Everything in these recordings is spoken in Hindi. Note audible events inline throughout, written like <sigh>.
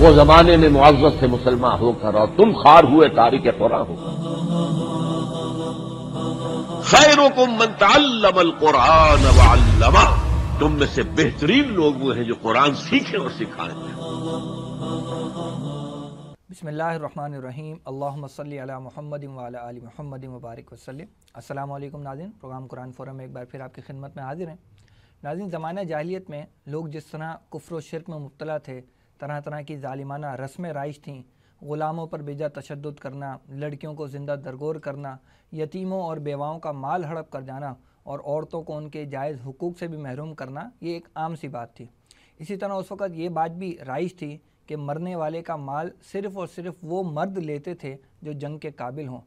वो जमाने में मुआवजत से मुसलमान होकर और तुम खार हुए तारीख कुरान हो खैरों को मंतालमल कुरान वालमा तुम में से बेहतरीन लोग वो हैं जो कुरान सीखें और सिखाएं बसमीम अल्लाम महमद वाली महमद मुबारक वसलम असल नाजिन प्रोग्राम कुरान फोरम में एक बार फिर आपकी खिदमत में हाजिर हैं नाजिन ज़माना जाहलीत में लोग जिस तरह कुफर शिरक में मुबतला थे तरह तरह की ालिमाना रस्में राइज थीं ग़ुलामों पर बेजा तशद करना लड़कियों को ज़िंदा दरगोर करना यतीमों और बेवाओं का माल हड़प कर जाना और औरतों को उनके जायज़ हकूक़ से भी महरूम करना ये एक आम सी बात थी इसी तरह उस वक़्त ये बात भी राइज थी कि मरने वाले का माल सिर्फ़ और सिर्फ वो मर्द लेते थे जो जंग के काबिल हों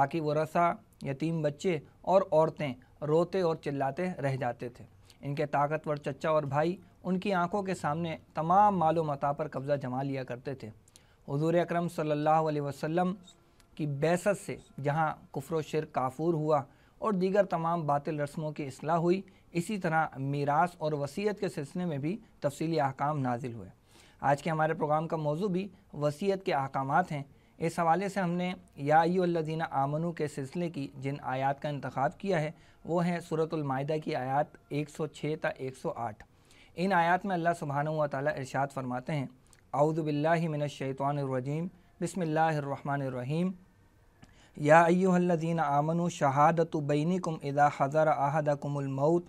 बाकी रसा यतीम बच्चे और औरतें रोते और चिल्लाते रह जाते थे इनके ताकतवर चचा और भाई उनकी आंखों के सामने तमाम मालो मता पर कब्ज़ा जमा लिया करते थे हजूर अक्रम सल्हसम की बैसत से जहाँ कुफर शिर काफूर हुआ और दीगर तमाम बातिल रस्मों की असलाह हुई इसी तरह मीरास और वसीयत के सिलसिले में भी तफसली अहकाम नाजिल हुए आज के हमारे प्रोग्राम का मौजू भी वसीयत के अहकाम हैं इस हवाले से हमने यादीना आमनु के सिलसिले की जिन आयात का इंतखब किया है वो है सूरतमायदा की आयात 106 ता 108 इन आयात में अल्लाह व ताली इरशाद फरमाते हैं अउदबिल्लिमिनशैतवानरजीम बसमीम यादीन आमनु शहादत बैनिकुम इदा हज़र आहदकुमलमौत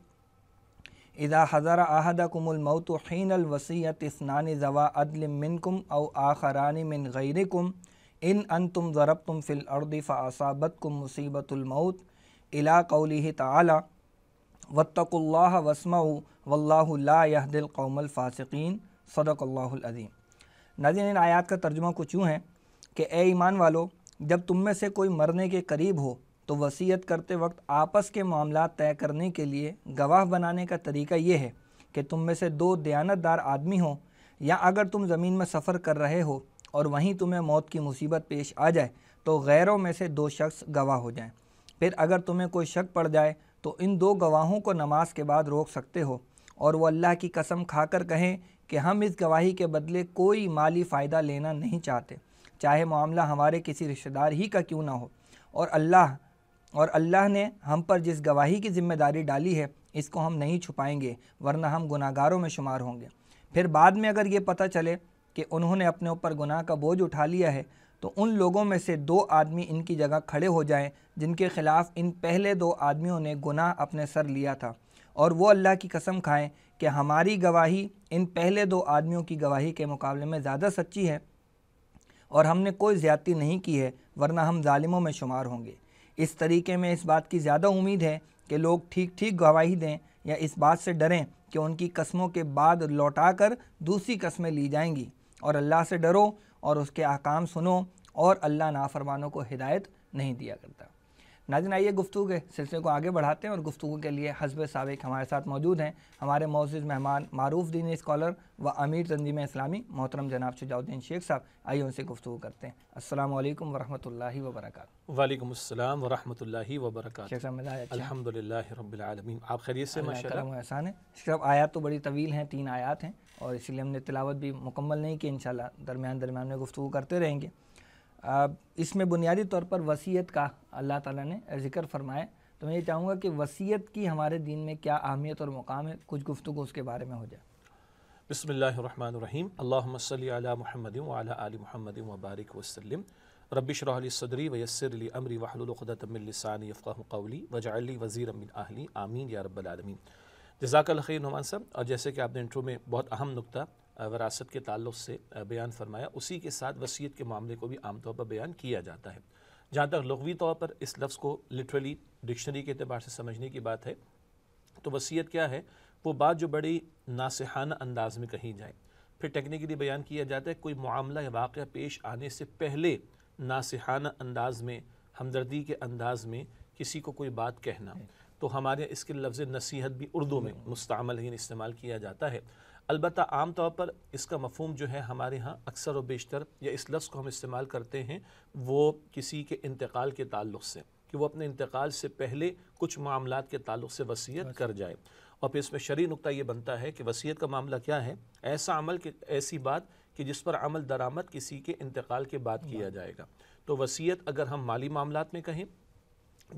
इदा हज़र आहदकुमलमौत हीन अलवसीत जवा अदल मिनकुम अव आखरान मिन गैरकुम इन अन तुम ज़रब तुम फिल अर्द फ़ासाबत कुम मुसीबतमौत अला कौली ताला वत्तकुल्ला वसमा दिल कौमल फ़ासकिन सदक़ल्लाज़ीम नाजिन इन आयात का तर्जुमा कुछ यूँ है कि ए ईमान वालो जब तुम में से कोई मरने के करीब हो तो वसीयत करते वक्त आपस के मामला तय करने के लिए गवाह बनाने का तरीका ये है कि तुम में से दो दयानतदार आदमी हो या अगर तुम ज़मीन में सफ़र कर रहे हो और वहीं तुम्हें मौत की मुसीबत पेश आ जाए तो गैरों में से दो शख्स गवाह हो जाएं फिर अगर तुम्हें कोई शक पड़ जाए तो इन दो गवाहों को नमाज के बाद रोक सकते हो और वो अल्लाह की कसम खाकर कहें कि हम इस गवाही के बदले कोई माली फ़ायदा लेना नहीं चाहते चाहे मामला हमारे किसी रिश्तेदार ही का क्यों ना हो और अल्लाह और अल्लाह ने हम पर जिस गवाही की ज़िम्मेदारी डाली है इसको हम नहीं छुपाएंगे वरना हम गुनागारों में शुमार होंगे फिर बाद में अगर ये पता चले कि उन्होंने अपने ऊपर गुनाह का बोझ उठा लिया है तो उन लोगों में से दो आदमी इनकी जगह खड़े हो जाएं जिनके ख़िलाफ़ इन पहले दो आदमियों ने गुनाह अपने सर लिया था और वो अल्लाह की कसम खाएं कि हमारी गवाही इन पहले दो आदमियों की गवाही के मुकाबले में ज़्यादा सच्ची है और हमने कोई ज़्यादती नहीं की है वरना हम ालिमों में शुमार होंगे इस तरीके में इस बात की ज़्यादा उम्मीद है कि लोग ठीक ठीक गवाही दें या इस बात से डरें कि उनकी कस्मों के बाद लौटा कर दूसरी कस्में ली जाएंगी और अल्लाह से डरो और उसके अहकाम सुनो और अल्लाह नाफरमानों को हिदायत नहीं दिया करता नाजन आइए गुफ्तु के सिलसिले को आगे बढ़ाते हैं और गुफ्तु के लिए हसब सबक हमारे साथ मौजूद हैं हमारे मोजिज़ मेहमान मारूफ दीन स्कॉलर व अमीर तंजीम इस्लामी मोहतरम जनाब शुजाउद्दीन शेख साहब आइए उनसे गुफ्तु करते हैं असल वरह वरक वालेकाम बरकातहू वालेकुम अच्छा। आप खरीद से आयात तो बड़ी तवील हैं तीन आयात हैं और इसलिए हमने तिलावत भी मुकम्मल नहीं की इन दरमियान दरमियान में गुफ्तु करते रहेंगे इसमें बुनियादी तौर पर वसीयत का अल्लाह ताला ने जिक्र फरमाया तो मैं ये चाहूँगा कि वसीयत की हमारे दिन में क्या अहमियत और मुकाम है कुछ गुफ्तु उसके बारे में हो जाए बसमीम अल्लाम महमद वबारक वसलम रबिश रही सदरी वयसरली अमरी वाहलतमिलसानी फ़ाह कौली वजाली वज़ी अमिन आहली आमीन या रब्बालमीन जजाकल खैर नुमान साहब और जैसे कि आपने इंट्रो में बहुत अहम नुकता वरासत के ताल्लुक से बयान फरमाया उसी के साथ वसीयत के मामले को भी आमतौर पर बयान किया जाता है जहाँ तक लघवी तौर पर इस लफ्ज़ को लिटरली डिक्शनरी के अतबार से समझने की बात है तो वसीयत क्या है वो बात जो बड़ी नासहाना अंदाज में कही जाए फिर टेक्निकली बयान किया जाता है कोई मामला या वाक़ पेश आने से पहले नासहाना अंदाज में हमदर्दी के अंदाज में किसी को कोई बात कहना तो हमारे यहाँ इसके लफ्ज़ नसीहत भी उर्दू में मुस्तमल ही इस्तेमाल किया जाता है अलबत् आम तौर पर इसका मफहम जो है हमारे यहाँ अक्सर व बेशतर या इस लफ्ज़ को हम इस्तेमाल करते हैं वो किसी के इंतकाल के ताल्लुक से कि वो अपने इंतकाल से पहले कुछ मामला के ताल्लुक से वसीयत अच्छा। कर जाए और फिर इसमें शरी नुकता ये बनता है कि वसीयत का मामला क्या है ऐसा अमल कि ऐसी बात कि जिस पर अमल दरामद किसी के इंतकाल के बाद हाँ। किया जाएगा तो वसीयत अगर हम माली मामला में कहें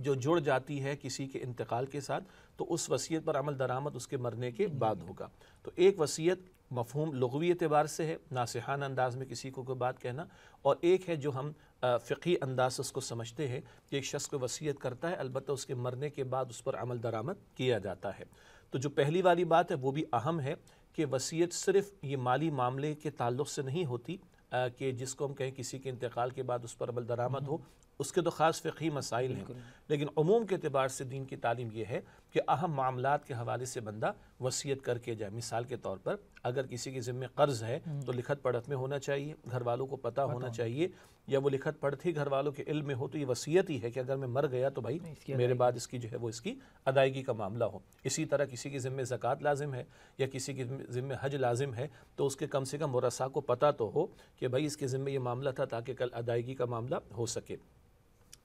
जो जुड़ जाती है किसी के इंतकाल के साथ तो उस वसीयत पर अमल दरामद उसके मरने के बाद होगा तो एक वसीयत मफहम लगवी एतबार से है नासहान अंदाज में किसी को कोई बात कहना और एक है जो हम फ़िकी अंदाज उसको समझते हैं कि एक शख्स को वसीयत करता है अलबत्त उसके मरने के बाद उस पर अमल दरामद किया जाता है तो जो पहली वाली बात है वो भी अहम है कि वसीयत सिर्फ ये माली मामले के ताल्लुक से नहीं होती कि जिसको हम कहें किसी के इंतकाल के बाद उस पर अमल दरामद हो उसके तो ख़ास फ़ी मसाइल हैं लेकिन अमूम के अतबार से दीन की तालीम यह है कि अहम मामला के हवाले से बंदा वसीयत करके जाए मिसाल के तौर पर अगर किसी के ज़िम्मे कर्ज़ है तो लिखत पढ़त में होना चाहिए घर वालों को पता होना चाहिए या वो लिखत पढ़त ही घर वालों के इल्म में हो तो ये वसीयत ही है कि अगर मैं मर गया तो भाई मेरे बाद इसकी जो है वो इसकी अदायगी का मामला हो इसी तरह किसी के ज़िम्मे ज़क़़त लाजिम है या किसी के ज़िम्मे हज लाजिम है तो उसके कम से कम मुरसा को पता तो हो कि भाई इसके ज़िम्मे ये मामला था ताकि कल अदायगी का मामला हो सके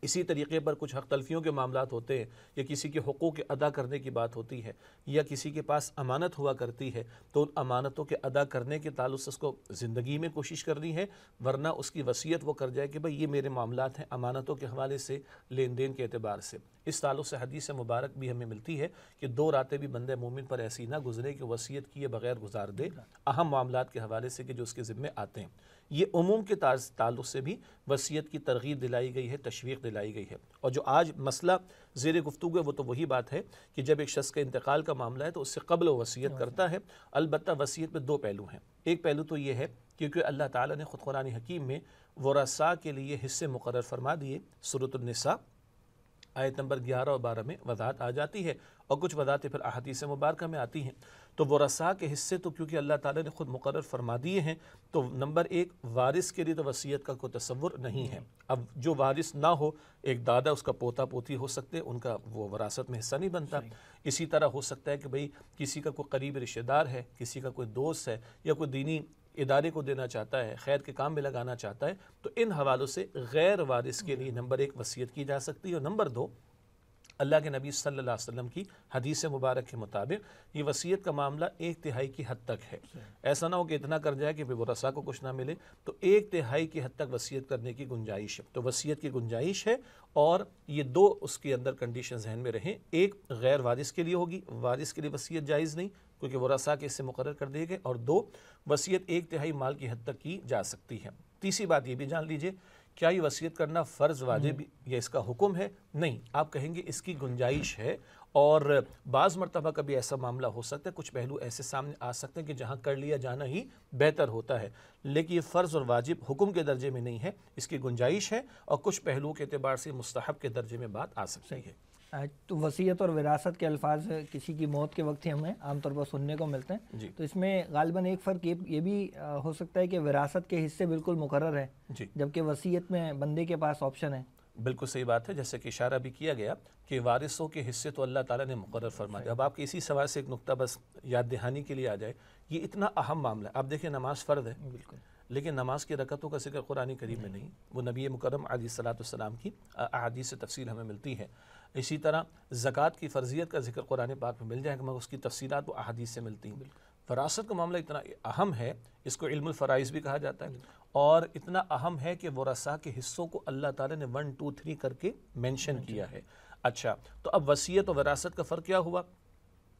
इसी तरीके पर कुछ हक तलफियों के मामला होते हैं या किसी के हकूक़ अदा करने की बात होती है या किसी के पास अमानत हुआ करती है तो उन अमानतों के अदा करने के ताल्लुक से उसको ज़िंदगी में कोशिश करनी है वरना उसकी वसीयत वो कर जाए कि भाई ये मेरे मामला हैं अमानतों के हवाले से लेन देन के अतबार से इस ताल्लुक से हदीस मुबारक भी हमें मिलती है कि दो रातें भी बंद मोमिन पर ऐसी ना गुजरे कि वसीयत किए बगैर गुजार दे अहम मामला के हवाले से कि जो उसके ज़िम्मे आते हैं ये उमूम के ताल्लुक से भी वसीयत की तरगीब दिलाई गई है तशवीक दिलाई गई है और जो आज मसला जेर गुफ्तु है वो तो वही बात है कि जब एक शख्स के इंतकाल का मामला है तो उससे कबल वसीयत हाँ। करता है अलबत् वसीयत में दो पहलू हैं एक पहलू तो ये है क्योंकि अल्लाह ताला ने ख़ुद कुरानी हकीम में वरासा के लिए हिस्से मुकर फरमा दिए सूरतनसा आयत नंबर ग्यारह और बारह में वजात आ जाती है और कुछ वजातें फिर से मुबारक में आती हैं तो वसा के हिस्से तो क्योंकि अल्लाह ताला ने ख़ुद मुकर फरमा दिए हैं तो नंबर एक वारिस के लिए तो वसीयत का कोई तस्वुर नहीं है अब जो वारिस ना हो एक दादा उसका पोता पोती हो सकते उनका वो वरासत में हिस्सा नहीं बनता इसी तरह हो सकता है कि भाई किसी का कोई करीब रिश्तेदार है किसी का कोई दोस्त है या कोई दीनी इदारे को देना चाहता है खैर के काम में लगाना चाहता है तो इन हवालों से गैर वारिस के लिए नंबर एक वसीयत की जा सकती है और नंबर दो अल्लाह के नबी सल्लल्लाहु वसम की हदीस मुबारक के मुताबिक ये वसीयत का मामला एक तिहाई की हद तक है ऐसा ना हो कि इतना कर जाए कि फिर वसा को कुछ ना मिले तो एक तिहाई की हद तक वसीयत करने की गुंजाइश है तो वसीयत की गुंजाइश है और ये दो उसके अंदर कंडीशन जहन में रहें एक गैर वारिस के लिए होगी वारिस के लिए वसीयत जायज़ नहीं क्योंकि वसा के इससे मुकर कर दिए गए और दो वसीयत एक तिहाई माल की हद तक की जा सकती है तीसरी बात ये भी जान लीजिए क्या ये वसीयत करना फ़र्ज़ वाजिब हम्म। या इसका हुक्म है नहीं आप कहेंगे इसकी गुंजाइश है और बाज़ मरतबा कभी ऐसा मामला हो सकता है कुछ पहलू ऐसे सामने आ सकते हैं कि जहाँ कर लिया जाना ही बेहतर होता है लेकिन ये फ़र्ज़ और वाजिब हुक्म के दर्जे में नहीं है इसकी गुंजाइश है और कुछ पहलुओं के अतबार से मुस्तहब के दर्जे में बात आ सकती है तो वसीयत और विरासत के अल्फाज किसी की मौत के वक्त ही हमें आमतौर पर सुनने को मिलते हैं तो इसमें गालिबा एक फ़र्क ये, ये भी हो सकता है कि विरासत के हिस्से बिल्कुल मुकर है जबकि वसीयत में बंदे के पास ऑप्शन है बिल्कुल सही बात है जैसे कि इशारा भी किया गया कि वारिसों के हिस्से तो अल्लाह ताला ने मुकर फरमा दिया अब आपके इसी सवाल से एक नुकता बस याद दहानी के लिए आ जाए ये इतना अहम मामला है आप देखें नमाज फ़र्द है बिल्कुल लेकिन नमाज की रकतों का जिक्र कुरानी करीब में नहीं वो नबी मुकरम सलाम की आदि से तफसील हमें मिलती है इसी तरह ज़क़़त की फ़र्जियत का जिक्र कुरान पाक में मिल जाएगा मगर उसकी तफसीत व अहदीस से मिलती हैं वरासत का मामला इतना अहम है इसको इल्मफ़राइज़ भी कहा जाता है और इतना अहम है कि वसा के हिस्सों को अल्लाह ताला ने वन टू थ्री करके मेंशन किया है अच्छा तो अब वसीयत और वरासत का फ़र्क क्या हुआ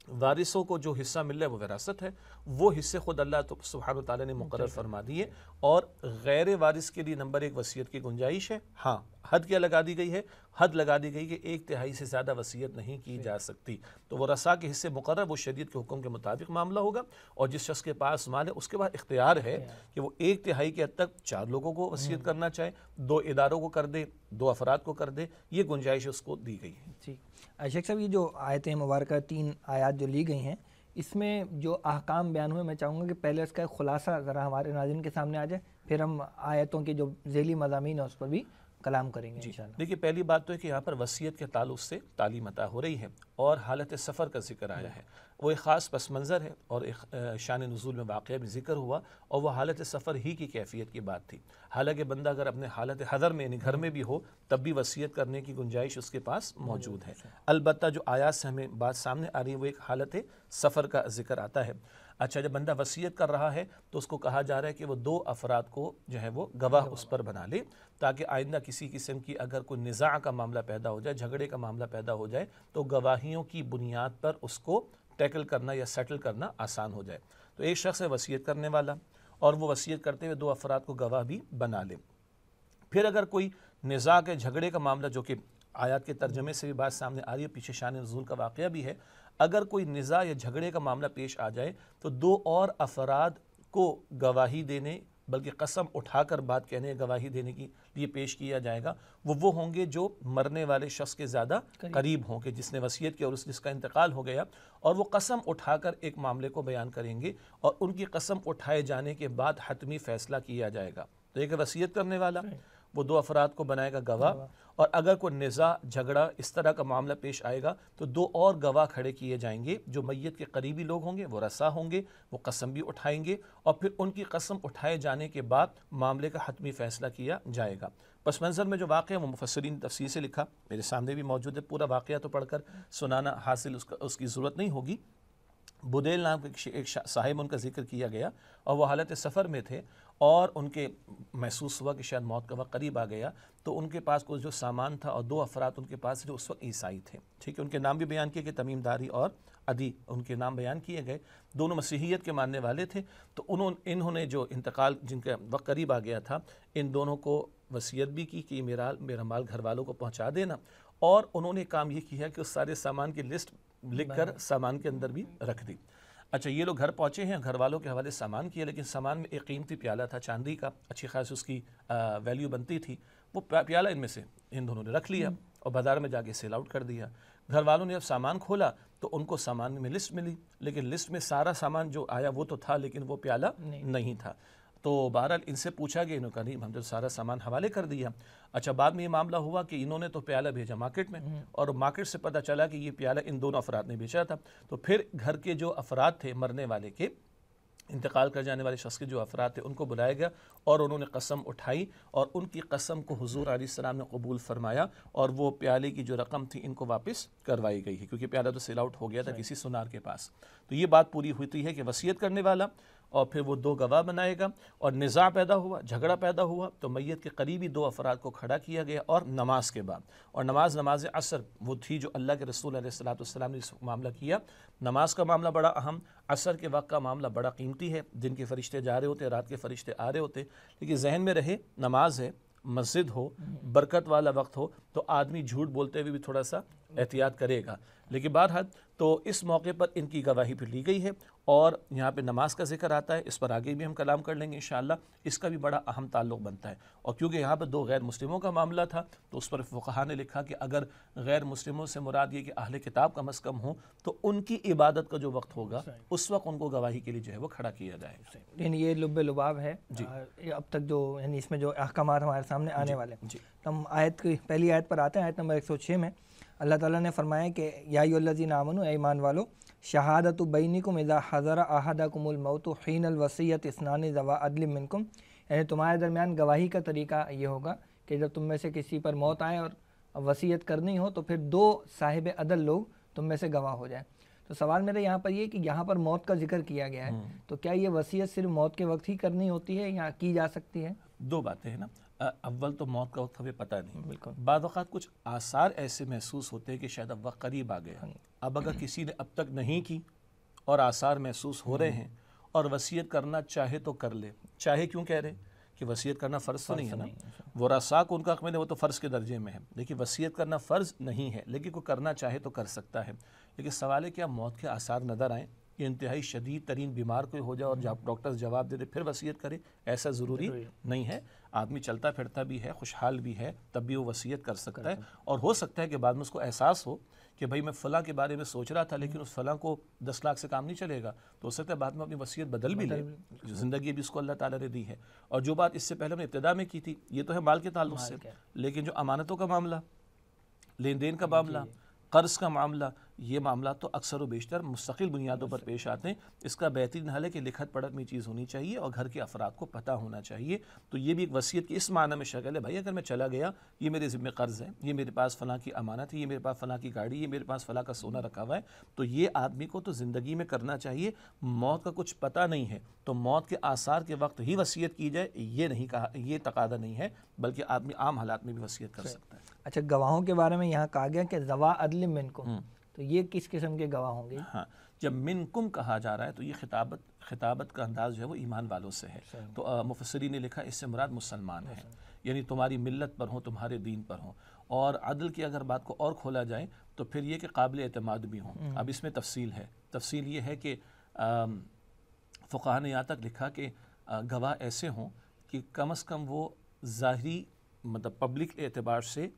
वारिसों को जो हिस्सा मिल रहा है वो विरासत है वो हिस्से खुद अल्लाह तो सुबहान तला ने मुकर फरमा दिए और गैर वारिस के लिए नंबर एक वसीयत की गुंजाइश है हाँ हद क्या लगा दी गई है हद लगा दी गई कि एक तिहाई से ज़्यादा वसीयत नहीं की जा सकती तो वो रसा के हिस्से मुकर वो शरीत के हुक्म के मुताबिक मामला होगा और जिस शख्स के पास माल है उसके बाद इख्तियार है कि वो एक तिहाई के हद तक चार लोगों को वसीयत हम्म। करना चाहे दो इदारों को कर दे दो अफराद को कर दे ये गुंजाइश उसको दी गई है ठीक शेख साहब ये जो आयत मुबारक तीन आयात जो ली गई हैं इसमें जो अहकाम बयान हुए मैं चाहूँगा कि पहले इसका खुलासा ज़रा हमारे नाजिन के सामने आ जाए फिर हम आयतों के जो झेली मजामी हैं उस पर भी कलाम करेंगे जी देखिए पहली बात तो है कि यहाँ पर वसीयत के ताल्लुक से तालीम अता हो रही है और हालत सफ़र का जिक्र आया है वो एक ख़ास पस मंज़र है और एक शान नज़ुल में वाक़ भी जिक्र हुआ और वह हालत सफ़र ही की कैफियत की बात थी हालांकि बंदा अगर अपने हालत हदर में यानी घर में भी हो तब भी वसीयत करने की गुंजाइश उसके पास मौजूद है अच्छा। अलबत् जो आयात से हमें बात सामने आ रही है वो एक हालत सफ़र का जिक्र आता है अच्छा जब बंदा वसीयत कर रहा है तो उसको कहा जा रहा है कि वो दो अफराद को जो है वो गवाह उस पर बना ले ताकि आइंदा किसी किस्म की अगर कोई निज़ा का मामला पैदा हो जाए झगड़े का मामला पैदा हो जाए तो गवाहियों की बुनियाद पर उसको टैकल करना या सेटल करना आसान हो जाए तो एक शख्स है वसीयत करने वाला और वो वसीयत करते हुए दो अफराद को गवाह भी बना ले फिर अगर कोई निज़ा के झगड़े का मामला जो कि आयात के तर्जमे से भी बात सामने आ रही है पीछे शान नजूल का वाक़ भी है अगर कोई निज़ा या झगड़े का मामला पेश आ जाए तो दो और अफराद को गवाही देने बल्कि कसम उठाकर बात कहने गवाही देने के लिए पेश किया जाएगा वो वो होंगे जो मरने वाले शख्स के ज़्यादा करीब करीब होंगे जिसने वसीयत की और उस जिसका इंतकाल हो गया और वो कसम उठाकर एक मामले को बयान करेंगे और उनकी कसम उठाए जाने के बाद हतमी फ़ैसला किया जाएगा तो एक वसीयत करने वाला वो दो अफराद को बनाएगा गवाह और अगर कोई निज़ा झगड़ा इस तरह का मामला पेश आएगा तो दो और गवाह खड़े किए जाएंगे जो मैयत के करीबी लोग होंगे वो रसा होंगे वो कसम भी उठाएंगे और फिर उनकी कसम उठाए जाने के बाद मामले का हतमी फ़ैसला किया जाएगा पस मंज़र में जो वाक़ है वो मुफसरीन तफसीर से लिखा मेरे सामने भी मौजूद है पूरा वाक़ तो पढ़कर सुनाना हासिल उसका उसकी ज़रूरत नहीं होगी बुदेल नाम के एक साहिब उनका जिक्र किया गया और वह हालत सफ़र में थे और उनके महसूस हुआ कि शायद मौत का वक्त करीब आ गया तो उनके पास कुछ जो सामान था और दो अफराद उनके पास जो उस वक्त ईसाई थे ठीक है उनके नाम भी बयान किए कि तमीमदारी और अदी उनके नाम बयान किए गए दोनों मसीहियत के मानने वाले थे तो उन्होंने इन्होंने जो इंतकाल जिनका वक्त करीब आ गया था इन दोनों को वसीयत भी की कि मेरा मेरा माल घर वालों को पहुँचा देना और उन्होंने काम ये किया कि उस सारे सामान की लिस्ट लिख कर सामान के अंदर भी रख दी अच्छा ये लोग घर पहुँचे हैं घर वालों के हवाले सामान किया लेकिन सामान में एक कीमती प्याला था चांदी का अच्छी खास उसकी वैल्यू बनती थी वो प्याला इनमें से इन दोनों ने रख लिया हम्म। और बाज़ार में जाके सेल आउट कर दिया घर वालों ने अब सामान खोला तो उनको सामान में लिस्ट मिली लेकिन लिस्ट में सारा सामान जो आया वो तो था लेकिन वो प्याला नहीं, नहीं था तो बहरहाल इनसे पूछा गया इन्होंने कहा नहीं हमने तो सारा सामान हवाले कर दिया अच्छा बाद में ये मामला हुआ कि इन्होंने तो प्याला भेजा मार्केट में हम्म। और मार्केट से पता चला कि ये प्याला इन दोनों अफराद ने बेचा था तो फिर घर के जो अफराद थे मरने वाले के इंतकाल कर जाने वाले शख्स के जो अफराद थे उनको बुलाया गया और उन्होंने कसम उठाई और उनकी कसम को हजूर आसमाम ने कबूल फरमाया और वो प्याले की जो रकम थी इनको वापस करवाई गई है क्योंकि प्याला तो सेल आउट हो गया था किसी सुनार के पास तो ये बात पूरी हुई तो है कि वसीयत करने वाला और फिर वो दो गवाह बनाएगा और निज़ा पैदा हुआ झगड़ा पैदा हुआ तो मैत के करीबी दो अफराद को खड़ा किया गया और नमाज के बाद और नमाज नमाज असर वो थी जो अल्लाह के रसूल सलाम ने मामला किया नमाज का मामला बड़ा अहम असर के वक्त का मामला बड़ा कीमती है दिन के फरिश्ते जा रहे होते रात के फरिश्ते आ रहे होते लेकिन जहन में रहे नमाज है मस्जिद हो बरकत वाला वक्त हो तो आदमी झूठ बोलते हुए भी थोड़ा सा एहतियात करेगा लेकिन बहरहाल तो इस मौके पर इनकी गवाही भी ली गई है और यहाँ पे नमाज का जिक्र आता है इस पर आगे भी हम कलाम कर लेंगे इन इसका भी बड़ा अहम ताल्लुक बनता है और क्योंकि यहाँ पर दो गैर मुस्लिमों का मामला था तो उस पर फुकहा ने लिखा कि अगर गैर मुस्लिमों से मुराद ये कि अहल किताब कम अज़ कम हो तो उनकी इबादत का जो वक्त होगा उस वक्त उनको गवाही के लिए जो है वो खड़ा किया जाए यानी ये लुब लुबाव है जी अब तक जो यानी इसमें जो अहकाम हमारे सामने आने वाले हैं जी तो हम आयत की पहली आयत पर आते हैं आयत नंबर एक में अल्लाह ताला ने फरमाया कि याजी नामन ऐमान वालो शहादत बैनिकुम इज़ा हज़रा अहदकुमलमौत हीन अलवसीत स्नान जवा मिनकुम यानी तुम्हारे दरमियान गवाही का तरीका ये होगा कि जब तुम में से किसी पर मौत आए और वसीयत करनी हो तो फिर दो साहिब अदल लोग तुम में से गवाह हो जाए तो सवाल मेरा यहाँ पर ये कि यहाँ पर मौत का जिक्र किया गया है हम्म। तो क्या ये वसीयत सिर्फ मौत के वक्त ही करनी होती है या की जा सकती है दो बातें हैं ना अव्वल तो मौत का वक्त हमें पता नहीं बिल्कुल बाद कुछ आसार ऐसे महसूस होते हैं कि शायद अब वक्त करीब आ गया अब अगर किसी ने अब तक नहीं की और आसार महसूस हो रहे हैं और वसीयत करना चाहे तो कर ले चाहे क्यों कह रहे कि वसीयत करना फ़र्ज़ तो नहीं है ना वो रसा को उनका है वो तो फ़र्ज़ के दर्जे में है लेकिन वसीयत करना फ़र्ज़ नहीं है लेकिन कोई करना चाहे तो कर सकता है लेकिन सवाल है कि आप मौत के आसार नज़र आएँ कि इंतहाई शदीद तरीन बीमार कोई हो जाए और हम्म। डॉक्टर्स जवाब दे दे फिर वसीयत करें ऐसा ज़रूरी नहीं है आदमी चलता फिरता भी है खुशहाल भी है तब भी वो वसीयत कर सकता है और हो सकता है कि बाद में उसको एहसास हो कि भाई मैं फ़लाँ के बारे में सोच रहा था लेकिन उस फ़लाँ को दस लाख से काम नहीं चलेगा तो हो सकता है बाद में अपनी वसीयत बदल भी ले ज़िंदगी भी उसको अल्लाह ताला ने दी है और जो बात इससे पहले हमने इब्तदा में की थी ये तो है माल के ताल्लुक से लेकिन जो अमानतों का मामला लेन देन का मामला कर्ज़ का मामला ये मामला तो अक्सर व बेशतर मुस्तकिल बुनियादों पर पेश आते हैं इसका बेहतरीन हल है कि लिखत पढ़त में चीज़ होनी चाहिए और घर के अफराद को पता होना चाहिए तो ये भी एक वसीयत की इस माना में शक्ल है भाई अगर मैं चला गया ये मेरे ज़िम्मे कर्ज़ है ये मेरे पास फ़लाँ की अमानत है ये मेरे पास फ़लाँ की गाड़ी ये मेरे पास फ़लाँ का सोना रखा हुआ है तो ये आदमी को तो ज़िंदगी में करना चाहिए मौत का कुछ पता नहीं है तो मौत के आसार के वक्त ही वसीयत की जाए ये नहीं कहा ये तकादा नहीं है बल्कि आदमी आम हालात में भी वसीयत कर सकता है अच्छा गवाहों के बारे में यहाँ कहा गया कि जवा अदल मिन को हम्म। तो ये किस किस्म के गवाह होंगे हाँ जब मिनकुम कहा जा रहा है तो ये खिताबत खिताबत का अंदाज जो है वो ईमान वालों से है तो मुफसरी ने लिखा इससे मुराद मुसलमान है हाँ। यानी तुम्हारी मिलत पर हो तुम्हारे दीन पर हो और अदल की अगर बात को और खोला जाए तो फिर ये कि काबिल अतमाद भी हों हम्म। अब इसमें तफसील है तफसील ये है कि फ़ुकाहा ने यहाँ तक लिखा कि गवाह ऐसे हों कि कम अज़ कम वो ज़ाहरी मतलब पब्लिक एतबार से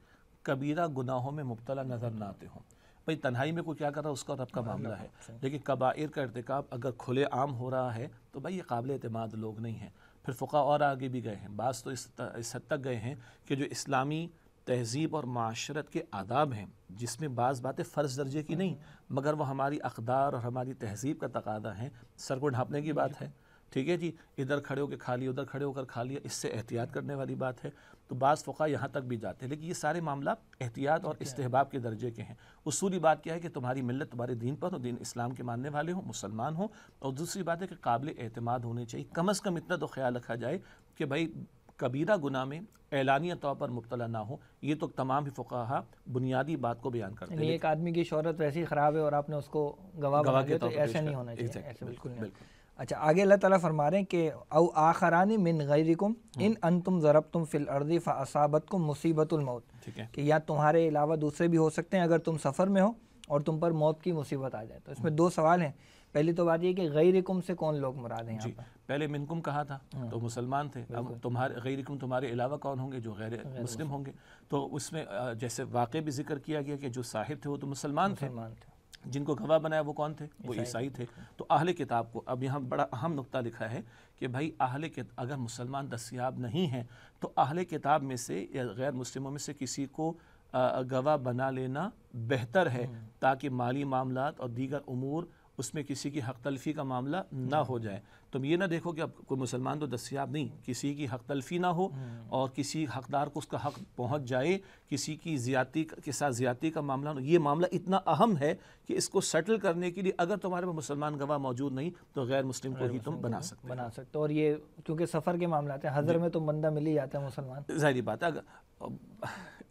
कबीरा गुनाहों में मुबतला नज़र ना आते हों भाई तन्हाई में कोई क्या कर रहा है उसका रब का हाँ, मामला हाँ, है लेकिन कबाइर का इरतकब अगर खुले आम हो रहा है तो भाई ये काबिल अतमाद लोग नहीं हैं फिर फ़ुका और आगे भी गए हैं बास तो इस, हद तक गए हैं कि जो इस्लामी तहजीब और माशरत के आदाब हैं जिसमें बाज़ बातें फ़र्ज दर्जे की हाँ, नहीं मगर वह हमारी अकदार और हमारी तहजीब का तकादा है सर को ढाँपने की बात है ठीक है जी इधर खड़े होकर खा लिया उधर खड़े होकर खा लिया इससे एहतियात करने वाली बात है तो बाज़ फ़ुका यहाँ तक भी जाते हैं लेकिन ये सारे मामला एहतियात और इस्तेहबाब के दर्जे के हैं उसूली बात क्या है कि तुम्हारी मिलत तुम्हारे दीन पर हो दीन इस्लाम के मानने वाले हों मुसलमान हों और दूसरी बात है कि काबिल एतमाद होने चाहिए कम अज़ कम इतना तो ख्याल रखा जाए कि भाई कबीरा गुना में ऐलानिया तौर पर मुबतला ना हो ये तो तमाम ही फ़ुकाहा बुनियादी बात को बयान करते हैं एक आदमी की शहरत वैसी ख़राब है और आपने उसको गवाह गवाह के तो ऐसा नहीं होना चाहिए बिल्कुल अच्छा आगे अल्लाह ताला फरमा रहे हैं कि अव आखरानी मिन गैरिकुम हाँ। इन अन तुम ज़रब तुम फिल अर्दी फ़ासाबत को है कि या तुम्हारे अलावा दूसरे भी हो सकते हैं अगर तुम सफ़र में हो और तुम पर मौत की मुसीबत आ जाए तो इसमें हाँ। दो सवाल हैं पहली तो बात यह कि गैरिकुम से कौन लोग मुराद हैं जी पहले मिनकुम कहा था हाँ। तो मुसलमान थे अब तुम्हारे गैरिकुम तुम्हारे अलावा कौन होंगे जो गैर मुस्लिम होंगे तो उसमें जैसे वाक़ भी जिक्र किया गया कि जो साहिब थे वो तो मुसलमान थे जिनको गवाह बनाया वो कौन थे वो ईसाई थे तो अहले किताब को अब यहाँ बड़ा अहम नुकता लिखा है कि भाई आहले के अगर मुसलमान दस्याब नहीं हैं तो आहले किताब में से या गैर मुस्लिमों में से किसी को गवाह बना लेना बेहतर है हम्म। ताकि माली मामला और दीगर अमूर उसमें किसी की हक तलफी का मामला ना हो जाए तुम ये ना देखो कि अब कोई मुसलमान तो दस्याब नहीं किसी की हक तलफी ना हो हम्म। और किसी हकदार को उसका हक पहुँच जाए किसी की ज्यादा के साथ ज्यादा का मामला ये मामला इतना अहम है कि इसको सेटल करने के लिए अगर तुम्हारे पास मुसलमान गवाह मौजूद नहीं तो गैर मुस्लिम को ही तुम बना सकते बना सकते और ये क्योंकि सफ़र के मामला हैं हजर में तो बंदा मिल ही जाता है मुसलमान जहरी बात है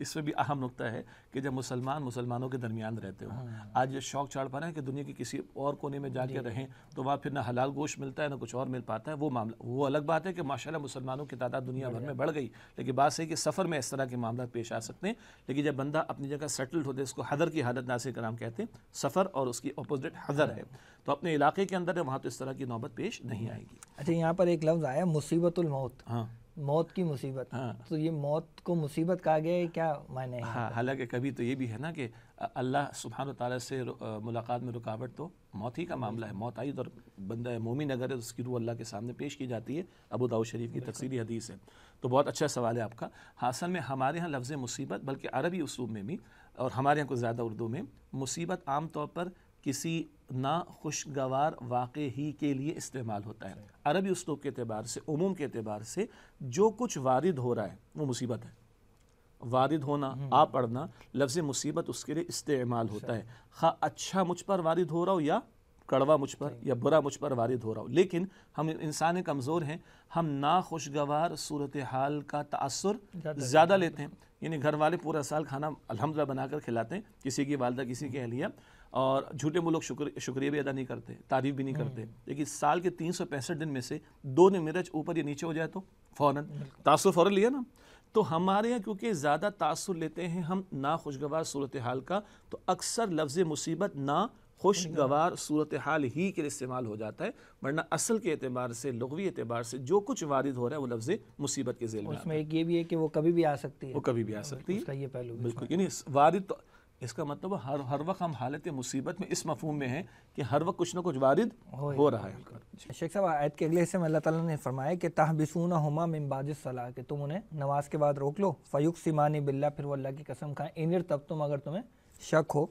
इसमें भी अहम नुकता है कि जब मुसलमान मुसलमानों के दरमियान रहते हो हाँ। आज ये शौक चाड़ पा रहे हैं कि दुनिया के किसी और कोने में जाके रहें तो वहाँ फिर ना हलाल गोश्त मिलता है ना कुछ और मिल पाता है वो मामला वो अलग बात है कि माशा मुसलमानों की तादाद दुनिया भर में बढ़ गई लेकिन बात सही कि सफ़र में इस तरह के मामला पेश आ सकते हैं लेकिन जब बंदा अपनी जगह सेटल्ड होते इसको हदर की हालत नासिर कराम कहते हैं सफ़र और उसकी अपोजिट हदर है हाँ। तो अपने इलाके के अंदर है वहाँ तो इस तरह की नौबत पेश नहीं हाँ। आएगी अच्छा यहाँ पर एक लफ्ज़ आया मुसीबत हाँ मौत की मुसीबत हाँ तो ये मौत को मुसीबत कहा गया है क्या मायने हाँ हालांकि कभी तो ये भी है ना कि अल्लाह सुबहान ताली से मुलाकात में रुकावट तो मौत ही का मामला है मौत आई तो और बंदा मोमी नगर है तो उसकी रूह अल्लाह के सामने पेश की जाती है अबू दाऊ शरीफ की तफसीली हदीस है तो बहुत अच्छा सवाल है आपका हासन में हमारे यहाँ लफ्ज़ मुसीबत बल्कि अरबी उसूब में भी और हमारे यहाँ कुछ ज़्यादा उर्दू में मुसीबत आम तौर पर किसी ना खुशगवार वाक़े ही के लिए इस्तेमाल होता है अरबी उसलूब के अतबार से उमूम के अतबार से जो कुछ वारद हो रहा है वो मुसीबत है वारद होना हम्म। आ पड़ना लफ्ज़ मुसीबत उसके लिए इस्तेमाल अच्छा। होता है खा हाँ, अच्छा मुझ पर वारद हो रहा हो या कड़वा मुझ पर या बुरा मुझ पर वारद हो रहा हो लेकिन हम इंसान कमज़ोर हैं हम नाखुशगवार सूरत हाल का तसर ज़्यादा लेते हैं यानी घर वाले पूरा साल खाना अलहमदिल्ला बनाकर खिलाते हैं किसी की वालदा किसी की अहलिया और झूठे मुल्क शुक्र शुक्रिया भी अदा नहीं करते तारीफ भी नहीं हम्म। करते लेकिन साल के तीन सौ पैंसठ दिन में से दो ने मिर्च ऊपर या नीचे हो जाए तो फ़ौरन तासुर फ़ौरन लिया ना तो हमारे यहाँ क्योंकि ज़्यादा तासुर लेते हैं हम ना खुशगवार सूरत हाल का तो अक्सर लफ्ज़ मुसीबत ना खुशगवार सूरत हाल ही के लिए इस्तेमाल हो जाता है वरना असल के अतबार से लघवी एतबार से जो कुछ वारिद हो रहा है वो लफ्ज़ मुसीबत के जेल में उसमें एक ये भी है कि वो कभी भी आ सकती है वो कभी भी आ सकती है ये पहलू बिल्कुल यानी वारद तो इसका मतलब हर हर वक्त हम हालत मुसीबत में इस मफहम में हैं कि हर वक्त कुछ ना कुछ वारिद हो, हो रहा है शेख साहब आयत के अगले हिस्से में अल्लाह ताला ने फरमाया कि तहबिसूना हमा मिमबाज सलाह के तुम उन्हें नमाज के बाद रोक लो फ़युक सिमानी बिल्ला फिर वो अल्लाह की कसम खाएँ इनर तब तुम अगर तुम्हें शक हो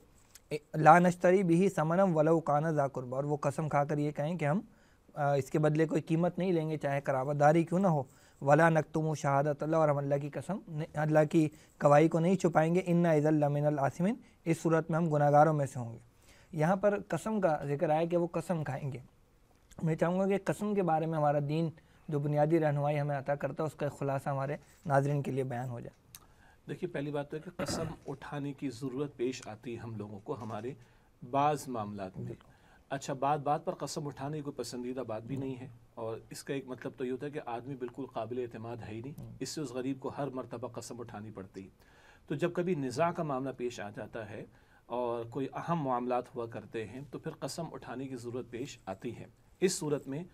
ला नश्तरी भी समनम वलौकाना जाकुरबा और वो कसम खाकर ये कहें कि हम इसके बदले कोई कीमत नहीं लेंगे चाहे करावादारी क्यों ना हो वला नकतुम शहादत अल्लाह और हम अल्लाह की कसम अल्लाह की कवाई को नहीं छुपाएंगे इन्ना इज़ल आसिमिन इस सूरत में हम गुनागारों में से होंगे यहाँ पर कसम का जिक्र आया कि वो कसम खाएंगे मैं चाहूँगा कि कसम के बारे में हमारा दीन जो बुनियादी रहनुमाई हमें अता करता है उसका खुलासा हमारे नाजरन के लिए बयान हो जाए देखिए पहली बात तो है कि कसम उठाने की ज़रूरत पेश आती है हम लोगों को हमारे बाज़ मामला में अच्छा बात बात पर कसम उठाने की कोई पसंदीदा बात भी नहीं है और इसका एक मतलब तो ये होता है कि आदमी बिल्कुल काबिल अतमाद है ही नहीं हम्म। इससे उस गरीब को हर मरतबा कसम उठानी पड़ती तो जब कभी निज़ा का मामला पेश आ जाता है और कोई अहम मामला हुआ करते हैं तो फिर कसम उठाने की ज़रूरत पेश आती है इस सूरत में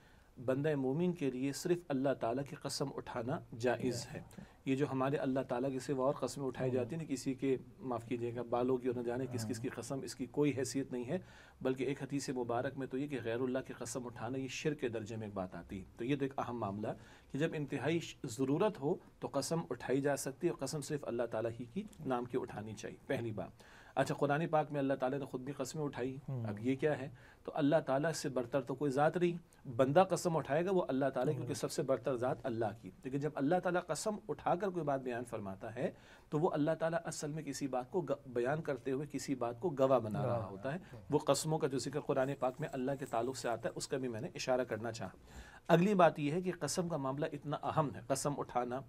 बंद मोमिन के लिए सिर्फ अल्लाह ताला की कसम उठाना जायज़ है ये जो हमारे अल्लाह ताला के सिवा और कस्में उठाई जाती हैं ना hmm. किसी के माफ़ कीजिएगा बालों की और न जाने किस किस hmm. की कसम इसकी कोई हैसियत नहीं है बल्कि एक हदीस मुबारक में तो ये कि गैरुल्ला की कसम उठाना ये शिर के दर्जे में एक बात आती है तो ये तो एक अहम मामला कि जब इंतहाई ज़रूरत हो तो कसम उठाई जा सकती है और कसम सिर्फ अल्लाह ताली ही की नाम की उठानी चाहिए पहली बात अच्छा कुरान पाक में अल्लाह ताला ने खुद भी कस्में उठाई हम्म। अब ये क्या है तो अल्लाह ताला से बरतर तो कोई ज़ात नहीं बंदा कसम उठाएगा वो अल्लाह ताला क्योंकि सबसे बरतर ज़ात अल्लाह की लेकिन जब अल्लाह ताला कसम उठाकर कोई बात बयान फरमाता है तो वो अल्लाह ताला असल में किसी बात को बयान करते हुए किसी बात को गवाह बना रहा होता है वो कसमों का जो जिक्र कुरान पाक में अल्लाह के ताल्लुक से आता है उसका भी मैंने इशारा करना चाहा अगली बात यह है कि कसम का मामला इतना अहम है कसम उठाना